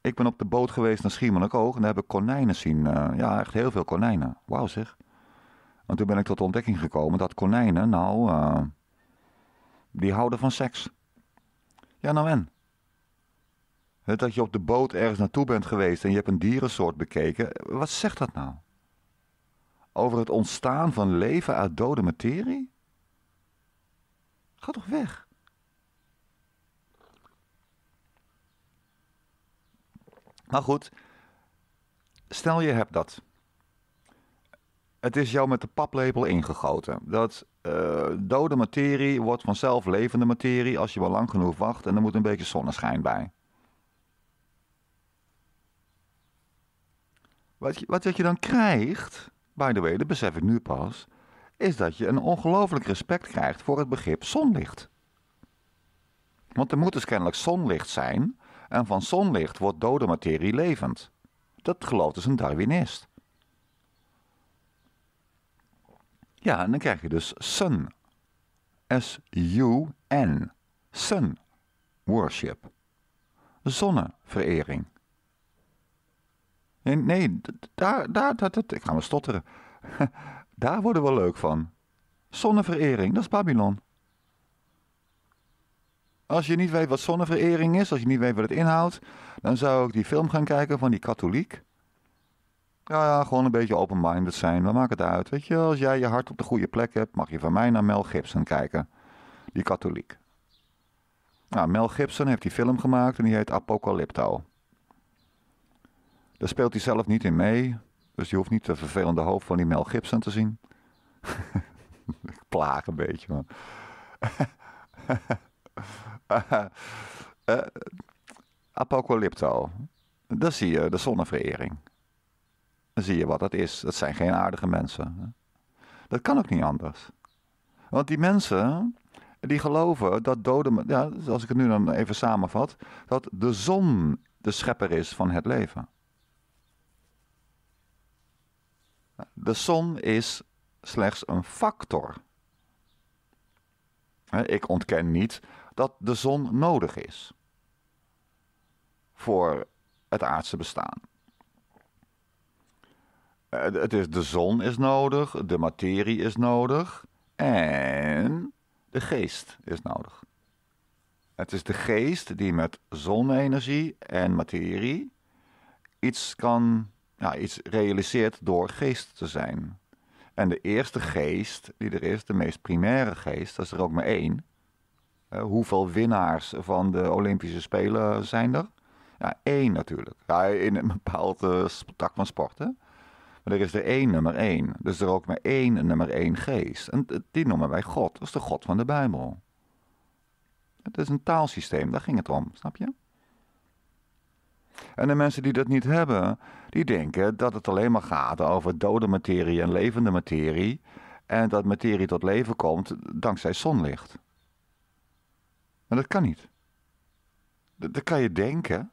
Ik ben op de boot geweest naar Schiermonnikoog en daar heb ik konijnen zien. Eh, ja, echt heel veel konijnen. Wauw zeg. En toen ben ik tot de ontdekking gekomen dat konijnen, nou, die houden van seks. Ja, nou en? dat je op de boot ergens naartoe bent geweest en je hebt een dierensoort bekeken, wat zegt dat nou? Over het ontstaan van leven uit dode materie? Ga toch weg. Maar goed, stel je hebt dat. Het is jou met de paplepel ingegoten. Dat eh, dode materie wordt vanzelf levende materie als je wel lang genoeg wacht en er moet een beetje zonneschijn bij. Wat wat je dan krijgt, by the way, dat besef ik nu pas, is dat je een ongelooflijk respect krijgt voor het begrip zonlicht. Want er moet dus kennelijk zonlicht zijn, en van zonlicht wordt dode materie levend. Dat gelooft dus een Darwinist. Ja, en dan krijg je dus sun. S-U-N. Sun worship. Zonneverering. Nee, nee daar, daar, ik ga me stotteren. Daar worden we leuk van. Zonneverering, dat is Babylon. Als je niet weet wat zonneverering is, als je niet weet wat het inhoudt, dan zou ik die film gaan kijken van die katholiek. Ja, ja gewoon een beetje open-minded zijn, we maken het uit. Weet je, als jij je hart op de goede plek hebt, mag je van mij naar Mel Gibson kijken. Die katholiek. Nou, Mel Gibson heeft die film gemaakt en die heet Apocalypto. Daar speelt hij zelf niet in mee. Dus je hoeft niet de vervelende hoofd van die Mel Gibson te zien. ik plaag een beetje, man. uh, apocalypto. Daar zie je de zonneverering. Dan zie je wat dat is. Dat zijn geen aardige mensen. Dat kan ook niet anders. Want die mensen, die geloven dat doden... Ja, als ik het nu dan even samenvat... dat de zon de schepper is van het leven. De zon is slechts een factor. Ik ontken niet dat de zon nodig is voor het aardse bestaan. Eh, het is, de zon is nodig, de materie is nodig en de geest is nodig. Het is de geest die met zonne-energie en materie iets kan ja, iets realiseert door geest te zijn. En de eerste geest die er is, de meest primaire geest, dat is er ook maar één. Eh, hoeveel winnaars van de Olympische Spelen zijn er? Ja, één natuurlijk. Ja, in een bepaald uh, tak van sporten. Maar er is er één nummer één. Dus er ook maar één nummer één geest. En die noemen wij God. Dat is de God van de Bijbel. Het is een taalsysteem, daar ging het om, snap je? En de mensen die dat niet hebben, die denken dat het alleen maar gaat over dode materie en levende materie. En dat materie tot leven komt dankzij zonlicht. Maar dat kan niet. Dat kan je denken,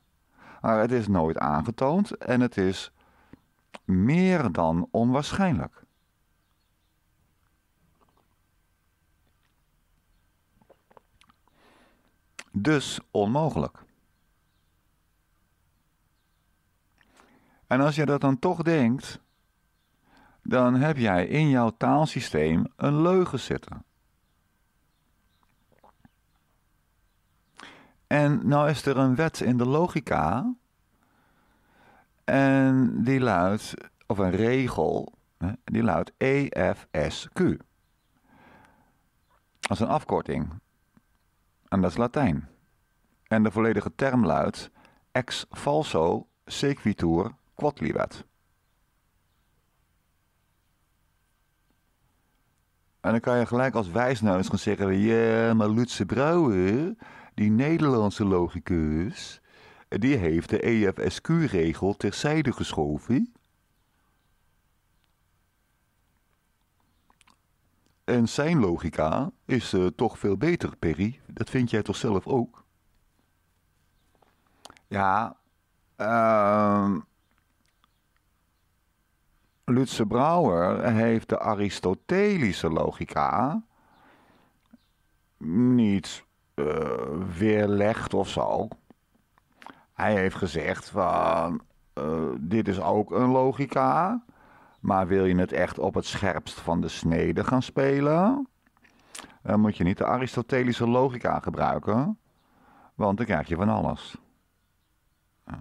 maar het is nooit aangetoond en het is meer dan onwaarschijnlijk. Dus onmogelijk. En als je dat dan toch denkt, dan heb jij in jouw taalsysteem een leugen zitten. En nou is er een wet in de logica. En die luidt, of een regel, die luidt EFSQ. Dat is een afkorting. En dat is Latijn. En de volledige term luidt ex falso sequitur quadliwet. En dan kan je gelijk als wijsneus gaan zeggen: Ja, maar Lutse Brouwer, die Nederlandse logicus, die heeft de EFSQ-regel terzijde geschoven. En zijn logica is eh, toch veel beter, Perry. Dat vind jij toch zelf ook? Ja, ehm, Lutze Brouwer heeft de Aristotelische logica niet uh, weerlegd of zo. Hij heeft gezegd van eh, dit is ook een logica, maar wil je het echt op het scherpst van de snede gaan spelen, dan moet je niet de Aristotelische logica gebruiken, want dan krijg je van alles. Ja.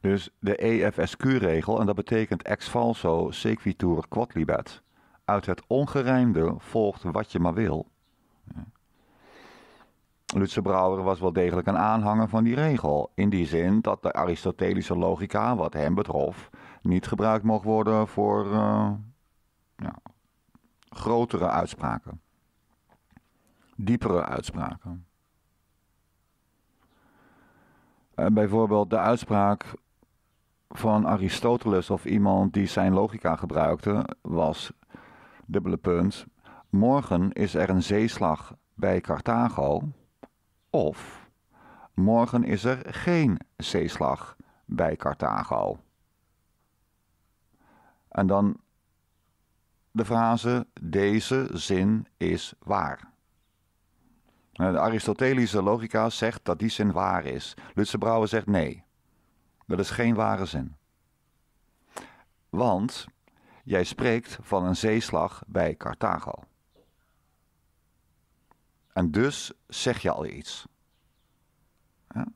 Dus de EFSQ-regel, en dat betekent ex falso sequitur quodlibet. Uit het ongerijmde volgt wat je maar wil. Lutze Brouwer was wel degelijk een aanhanger van die regel, in die zin dat de Aristotelische logica, wat hem betrof, niet gebruikt mocht worden voor eh, ja, grotere uitspraken, diepere uitspraken. en eh, bijvoorbeeld de uitspraak van Aristoteles of iemand die zijn logica gebruikte was, dubbele punt, morgen is er een zeeslag bij Carthago of morgen is er geen zeeslag bij Carthago. En dan de frase deze zin is waar. Nou, de Aristotelische logica zegt dat die zin waar is. Lutse Brouwer zegt nee. Dat is geen ware zin. Want jij spreekt van een zeeslag bij Carthago. En dus zeg je al iets. Ja?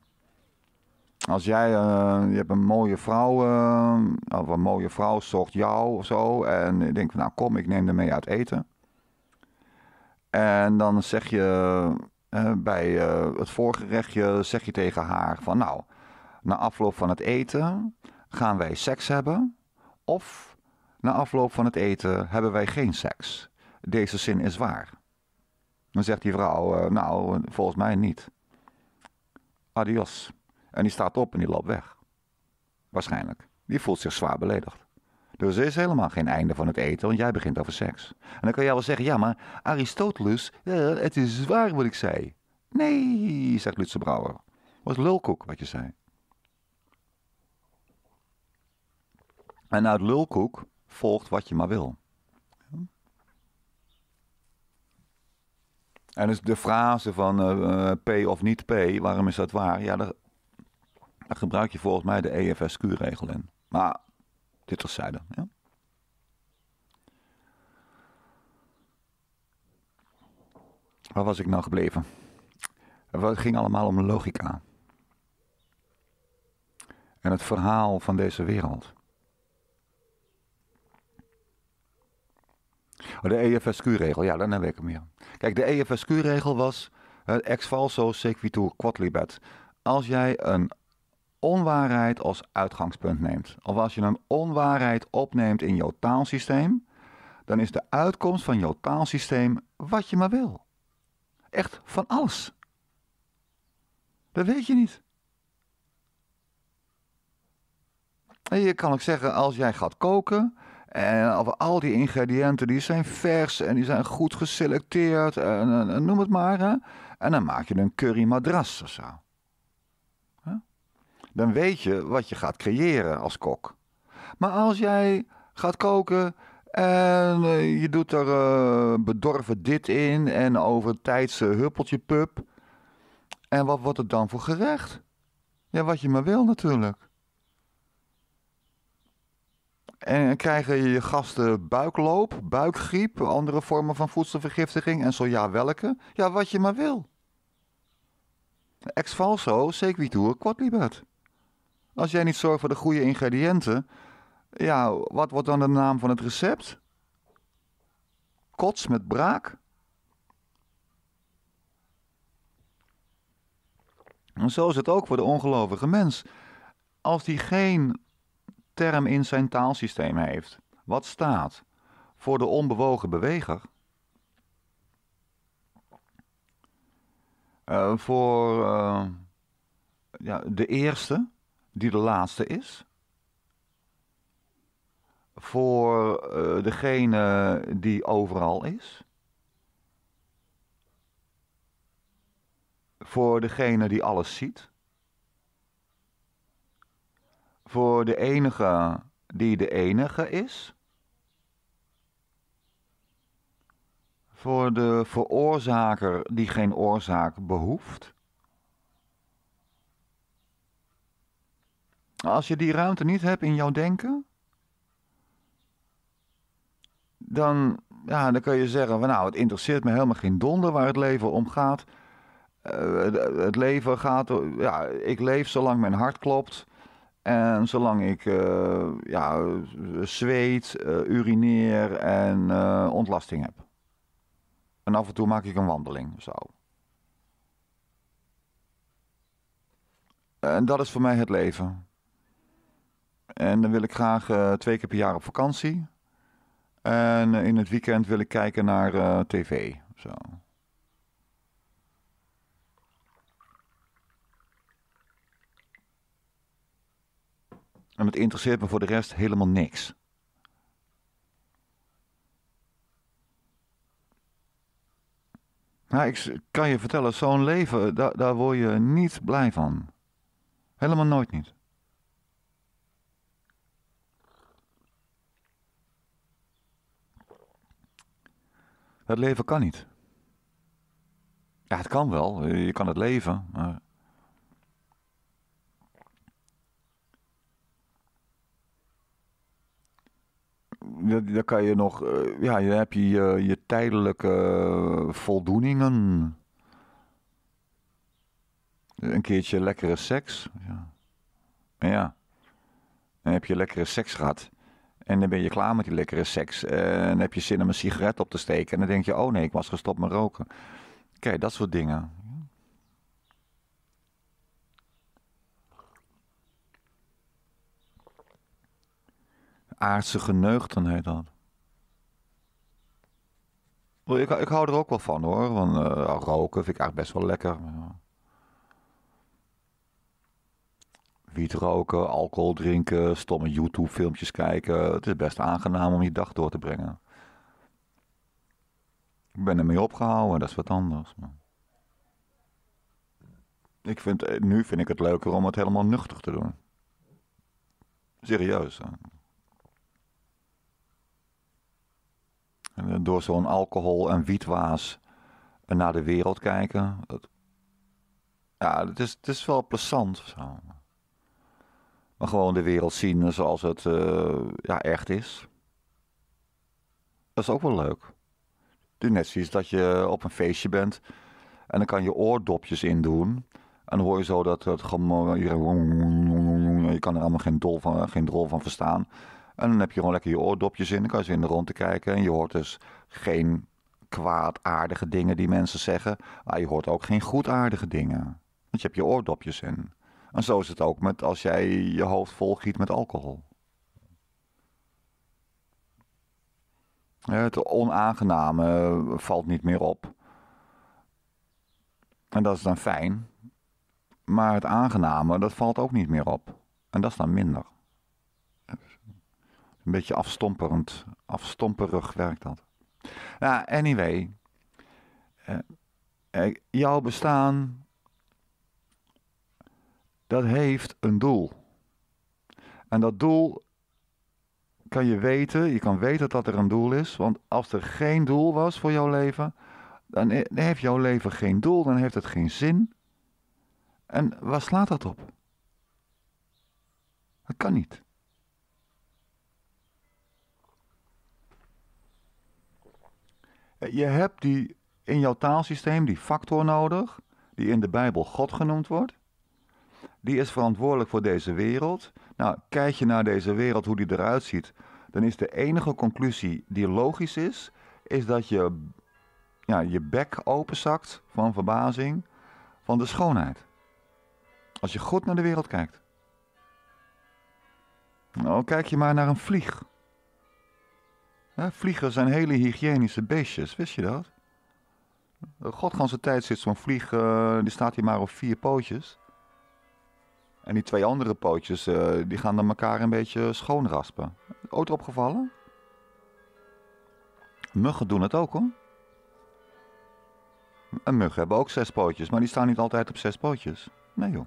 Als jij, eh, je hebt een mooie vrouw, uh, of een mooie vrouw zocht jou of zo, en je denkt, nou kom, ik neem er mee uit eten. En dan zeg je eh, bij het voorgerechtje, zeg je tegen haar van, nou, na afloop van het eten gaan wij seks hebben of na afloop van het eten hebben wij geen seks. Deze zin is waar. Dan zegt die vrouw, eh, nou, volgens mij niet. Adios. En die staat op en die loopt weg. Waarschijnlijk. Die voelt zich zwaar beledigd. Dus er is helemaal geen einde van het eten, want jij begint over seks. En dan kan jij wel zeggen, ja, maar Aristoteles, eh, het is waar wat ik zei. Nee, zegt Lutse Brouwer. Was lulkoek wat je zei. En uit lulkoek volgt wat je maar wil. En dus de frase van uh, P of niet P, waarom is dat waar? Ja, daar, gebruik je volgens mij de EFSQ-regel in. Maar dit was Ja? Waar was ik nou gebleven? Het ging allemaal om logica. En het verhaal van deze wereld. Oh, de EFSQ-regel, ja, dan heb ik hem, ja. Kijk, de EFSQ-regel was eh, ex falso sequitur quodlibet. Als jij een onwaarheid als uitgangspunt neemt, of als je een onwaarheid opneemt in jouw taalsysteem, dan is de uitkomst van jouw taalsysteem wat je maar wil. Echt van alles. Dat weet je niet. En je kan ook zeggen, als jij gaat koken, en al die ingrediënten, die zijn vers en die zijn goed geselecteerd en, noem het maar. Hè? En dan maak je een curry madras of zo. Dan weet je wat je gaat creëren als kok. Maar als jij gaat koken en eh, je doet er eh, bedorven dit in en over tijdse huppeltje pup. En wat wordt het dan voor gerecht? Ja, wat je maar wil natuurlijk. En krijgen je gasten buikloop, buikgriep, andere vormen van voedselvergiftiging en zo ja welke? Ja, wat je maar wil. Ex falso, sequitur, Als jij niet zorgt voor de goede ingrediënten, ja, wat wordt dan de naam van het recept? Kots met braak? En zo is het ook voor de ongelovige mens. Als die geen term in zijn taalsysteem heeft. Wat staat voor de onbewogen beweger? Eh, voor eh, ja, de eerste, die de laatste is. Voor eh, degene die overal is. Voor degene die alles ziet voor de enige die de enige is? Voor de veroorzaker die geen oorzaak behoeft? Als je die ruimte niet hebt in jouw denken, dan, ja, dan kun je zeggen: Nou, het interesseert me helemaal geen donder waar het leven om gaat. Eh, het leven gaat, ja, ik leef zolang mijn hart klopt. En zolang ik eh, ja, zweet, eh, urineer en eh, ontlasting heb. En af en toe maak ik een wandeling zo. En dat is voor mij het leven. En dan wil ik graag twee keer per jaar op vakantie. En in het weekend wil ik kijken naar tv. Zo. En het interesseert me voor de rest helemaal niks. Nou, ik kan je vertellen, zo'n leven, daar, daar word je niet blij van. Helemaal nooit niet. Het leven kan niet. Ja, het kan wel. Je kan het leven, maar dan kan je nog, eh, ja, heb je je, je tijdelijke eh, voldoeningen. Een keertje lekkere seks. Ja. ja. Dan heb je lekkere seks gehad. En dan ben je klaar met die lekkere seks. En dan heb je zin om een sigaret op te steken. En dan denk je, oh nee, ik was gestopt met roken. Kijk, dat soort dingen. aardse geneugtenheid had. Ik, ik hou er ook wel van hoor. Want eh, roken vind ik eigenlijk best wel lekker. Wiet roken, alcohol drinken, stomme YouTube-filmpjes kijken. Het is best aangenaam om je dag door te brengen. Ik ben ermee opgehouden, dat is wat anders. Man. Ik vind, eh, nu vind ik het leuker om het helemaal nuchter te doen. Serieus. Hè? Eh, door zo'n alcohol- en wietwaas eh, naar de wereld kijken. Dat, ja, het is, het is wel plezant Maar gewoon de wereld zien eh, zoals het ja, echt is. Dat is ook wel leuk. net zoiets dat je op een feestje bent en dan kan je oordopjes in doen. En dan hoor je zo dat het gewoon. Je kan er allemaal geen, dol van, geen drol van verstaan. En dan heb je gewoon lekker je oordopjes in. Dan kan je in de rondte kijken. En je hoort dus geen kwaadaardige dingen die mensen zeggen. Maar je hoort ook geen goedaardige dingen. Want je hebt je oordopjes in. En zo is het ook met als jij je hoofd volgiet met alcohol. Het onaangename eh, valt niet meer op. En dat is dan fijn. Maar het aangename, dat valt ook niet meer op. En dat is dan minder. Een beetje afstomperend, afstomperig werkt dat. Nou, anyway. Eh, eh, jouw bestaan, dat heeft een doel. En dat doel kan je weten, je kan weten dat er een doel is. Want als er geen doel was voor jouw leven, dan heeft jouw leven geen doel, dan heeft het geen zin. En waar slaat dat op? Dat kan niet. Je hebt die in jouw taalsysteem die factor nodig, die in de Bijbel God genoemd wordt. Die is verantwoordelijk voor deze wereld. Nou, kijk je naar deze wereld, hoe die eruit ziet, dan is de enige conclusie die logisch is, is dat je ja, je bek openzakt van verbazing van de schoonheid. Als je goed naar de wereld kijkt. Nou, kijk je maar naar een vlieg. Ja, vliegen zijn hele hygiënische beestjes, wist je dat? De godganse tijd zit zo'n vlieg, eh, die staat hier maar op vier pootjes. En die twee andere pootjes, eh, die gaan dan elkaar een beetje schoonraspen. Ooit opgevallen? Muggen doen het ook hoor. En muggen hebben ook zes pootjes, maar die staan niet altijd op zes pootjes. Nee joh.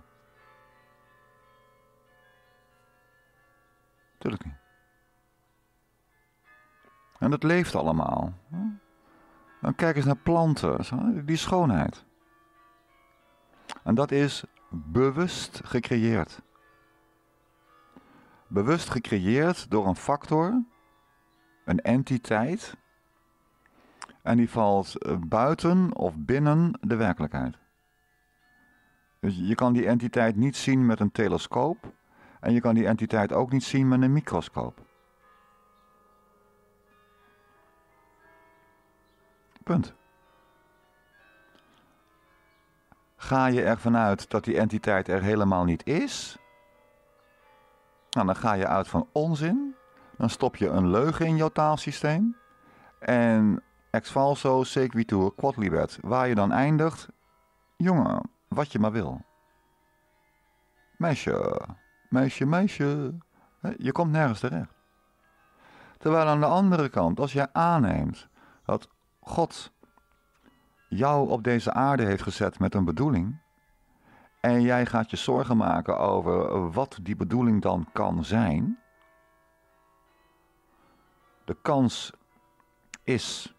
Tuurlijk niet. En dat leeft allemaal. Dan kijk eens naar planten, die schoonheid. En dat is bewust gecreëerd. Bewust gecreëerd door een factor, een entiteit, en die valt eh, buiten of binnen de werkelijkheid. Dus je kan die entiteit niet zien met een telescoop en je kan die entiteit ook niet zien met een microscoop. Punt. Ga je ervan uit dat die entiteit er helemaal niet is? Nou, dan ga je uit van onzin. Dan stop je een leugen in jouw taalsysteem. En ex falso sequitur quod Waar je dan eindigt, jongen, wat je maar wil. Meisje, meisje, meisje. Je komt nergens terecht. Terwijl aan de andere kant, als je aanneemt dat God jou op deze aarde heeft gezet met een bedoeling. En jij gaat je zorgen maken over wat die bedoeling dan kan zijn. De kans is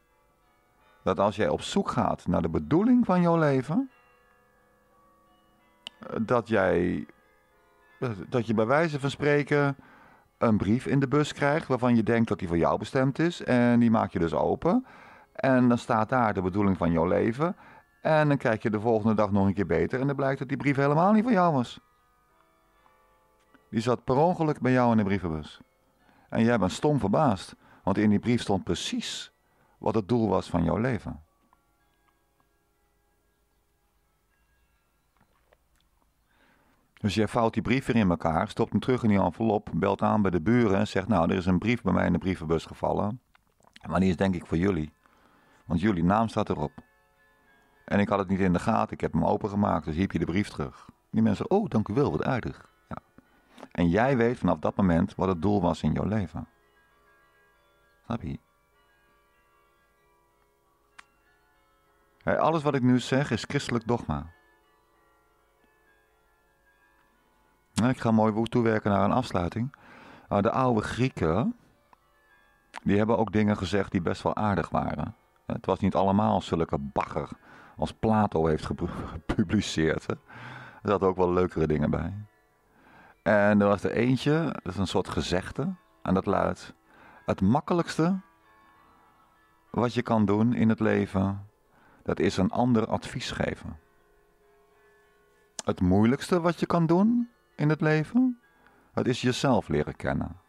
dat als jij op zoek gaat naar de bedoeling van jouw leven, dat jij, dat je bij wijze van spreken een brief in de bus krijgt waarvan je denkt dat die voor jou bestemd is en die maak je dus open. En dan staat daar de bedoeling van jouw leven. En dan kijk je de volgende dag nog een keer beter. En dan blijkt dat die brief helemaal niet van jou was. Die zat per ongeluk bij jou in de brievenbus. En jij bent stom verbaasd, want in die brief stond precies wat het doel was van jouw leven. Dus jij vouwt die brief weer in elkaar, stopt hem terug in die envelop, belt aan bij de buren en zegt: Nou, er is een brief bij mij in de brievenbus gevallen. Maar die is denk ik voor jullie. Want jullie naam staat erop. En ik had het niet in de gaten, ik heb hem opengemaakt, dus heb je de brief terug. Die mensen, oh, dank u wel, wat aardig. Ja. En jij weet vanaf dat moment wat het doel was in jouw leven. Snap je? alles wat ik nu zeg is christelijk dogma. Nou, ik ga mooi toewerken naar een afsluiting. Eh, de oude Grieken, die hebben ook dingen gezegd die best wel aardig waren. Het was niet allemaal zulke bagger als Plato heeft gepubliceerd. Hè. Er zaten ook wel leukere dingen bij. En er was er eentje, dat is een soort gezegde. En dat luidt: Het makkelijkste wat je kan doen in het leven, dat is een ander advies geven. Het moeilijkste wat je kan doen in het leven, dat is jezelf leren kennen.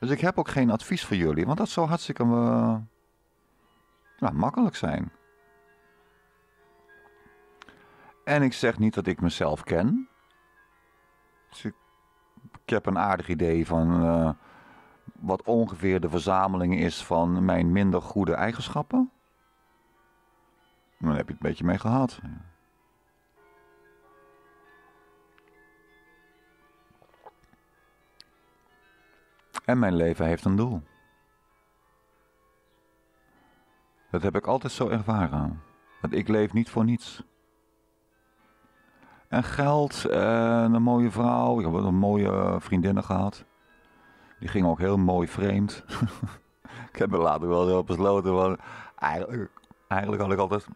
Dus ik heb ook geen advies voor jullie, want dat zou hartstikke eh, makkelijk zijn. En ik zeg niet dat ik mezelf ken. Dus ik, heb een aardig idee van eh, wat ongeveer de verzameling is van mijn minder goede eigenschappen. Dan heb je het een beetje mee gehad. En mijn leven heeft een doel. Dat heb ik altijd zo ervaren. Dat ik leef niet voor niets. En geld, en eh, een mooie vrouw. Ik heb een mooie eh, vriendinnen gehad. Die gingen ook heel mooi vreemd. ik heb me later wel heel besloten. Want eigenlijk, eigenlijk had ik altijd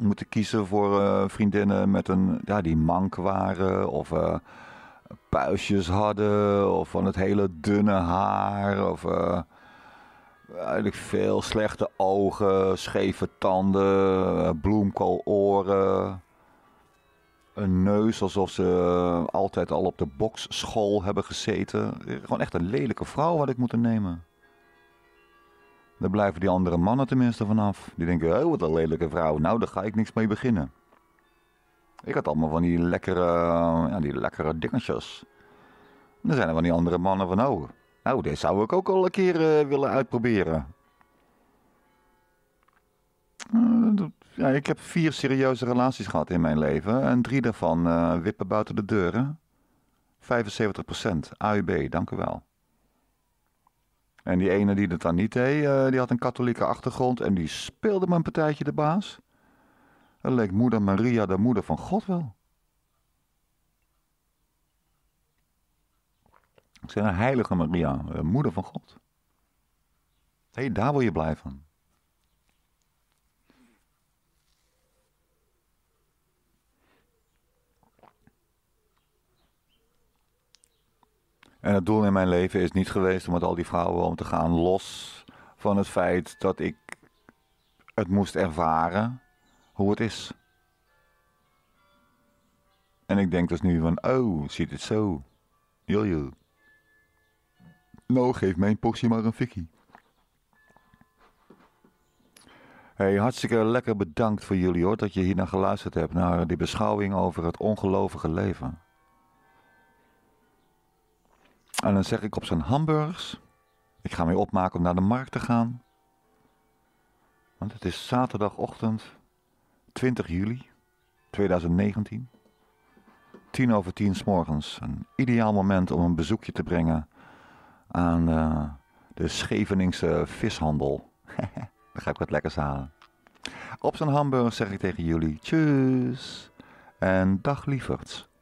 moeten kiezen voor eh, vriendinnen met een, ja, die mank waren. Of puistjes hadden. Of van het hele dunne haar. Of uh, eigenlijk veel slechte ogen, scheve tanden, eh, bloemkooloren. Een neus alsof ze eh, altijd al op de boksschool hebben gezeten. Gewoon echt een lelijke vrouw had ik moeten nemen. Daar blijven die andere mannen tenminste vanaf. Die denken, hé, wat een lelijke vrouw. Nou, daar ga ik niks mee beginnen. Ik had allemaal van die lekkere, eh, ja, die lekkere dingetjes. En dan zijn er van die andere mannen van, oh, nou, dit zou ik ook al een keer eh, willen uitproberen. Eh, ja, ik heb vier serieuze relaties gehad in mijn leven. En drie daarvan wippen buiten de deuren. 75% AUB, dank u wel. En die ene die dat dan niet deed, die had een katholieke achtergrond en die speelde me een partijtje de baas. Dan leek moeder Maria de moeder van God wel. Ik zei, nou, heilige Maria, eh, moeder van God. Hé, hey, daar wil je blij van. En het doel in mijn leven is niet geweest om met al die vrouwen om te gaan, los van het feit dat ik het moest ervaren hoe het is. En ik denk dus nu van, oh, ziet het zo. Jojo. Nou, geef mijn portie maar een fikkie. Hey, hartstikke lekker bedankt voor jullie hoor, dat je hier naar geluisterd hebt, naar die beschouwing over het ongelovige leven. En dan zeg ik op zijn hamburgers, ik ga mee opmaken om naar de markt te gaan. Want het is zaterdagochtend 20 juli 2019. Tien over tien s morgens. Een ideaal moment om een bezoekje te brengen aan eh, de Scheveningse vishandel. Dan ga ik wat lekkers halen. Op zijn hamburg zeg ik tegen jullie tjus en dag lieverds.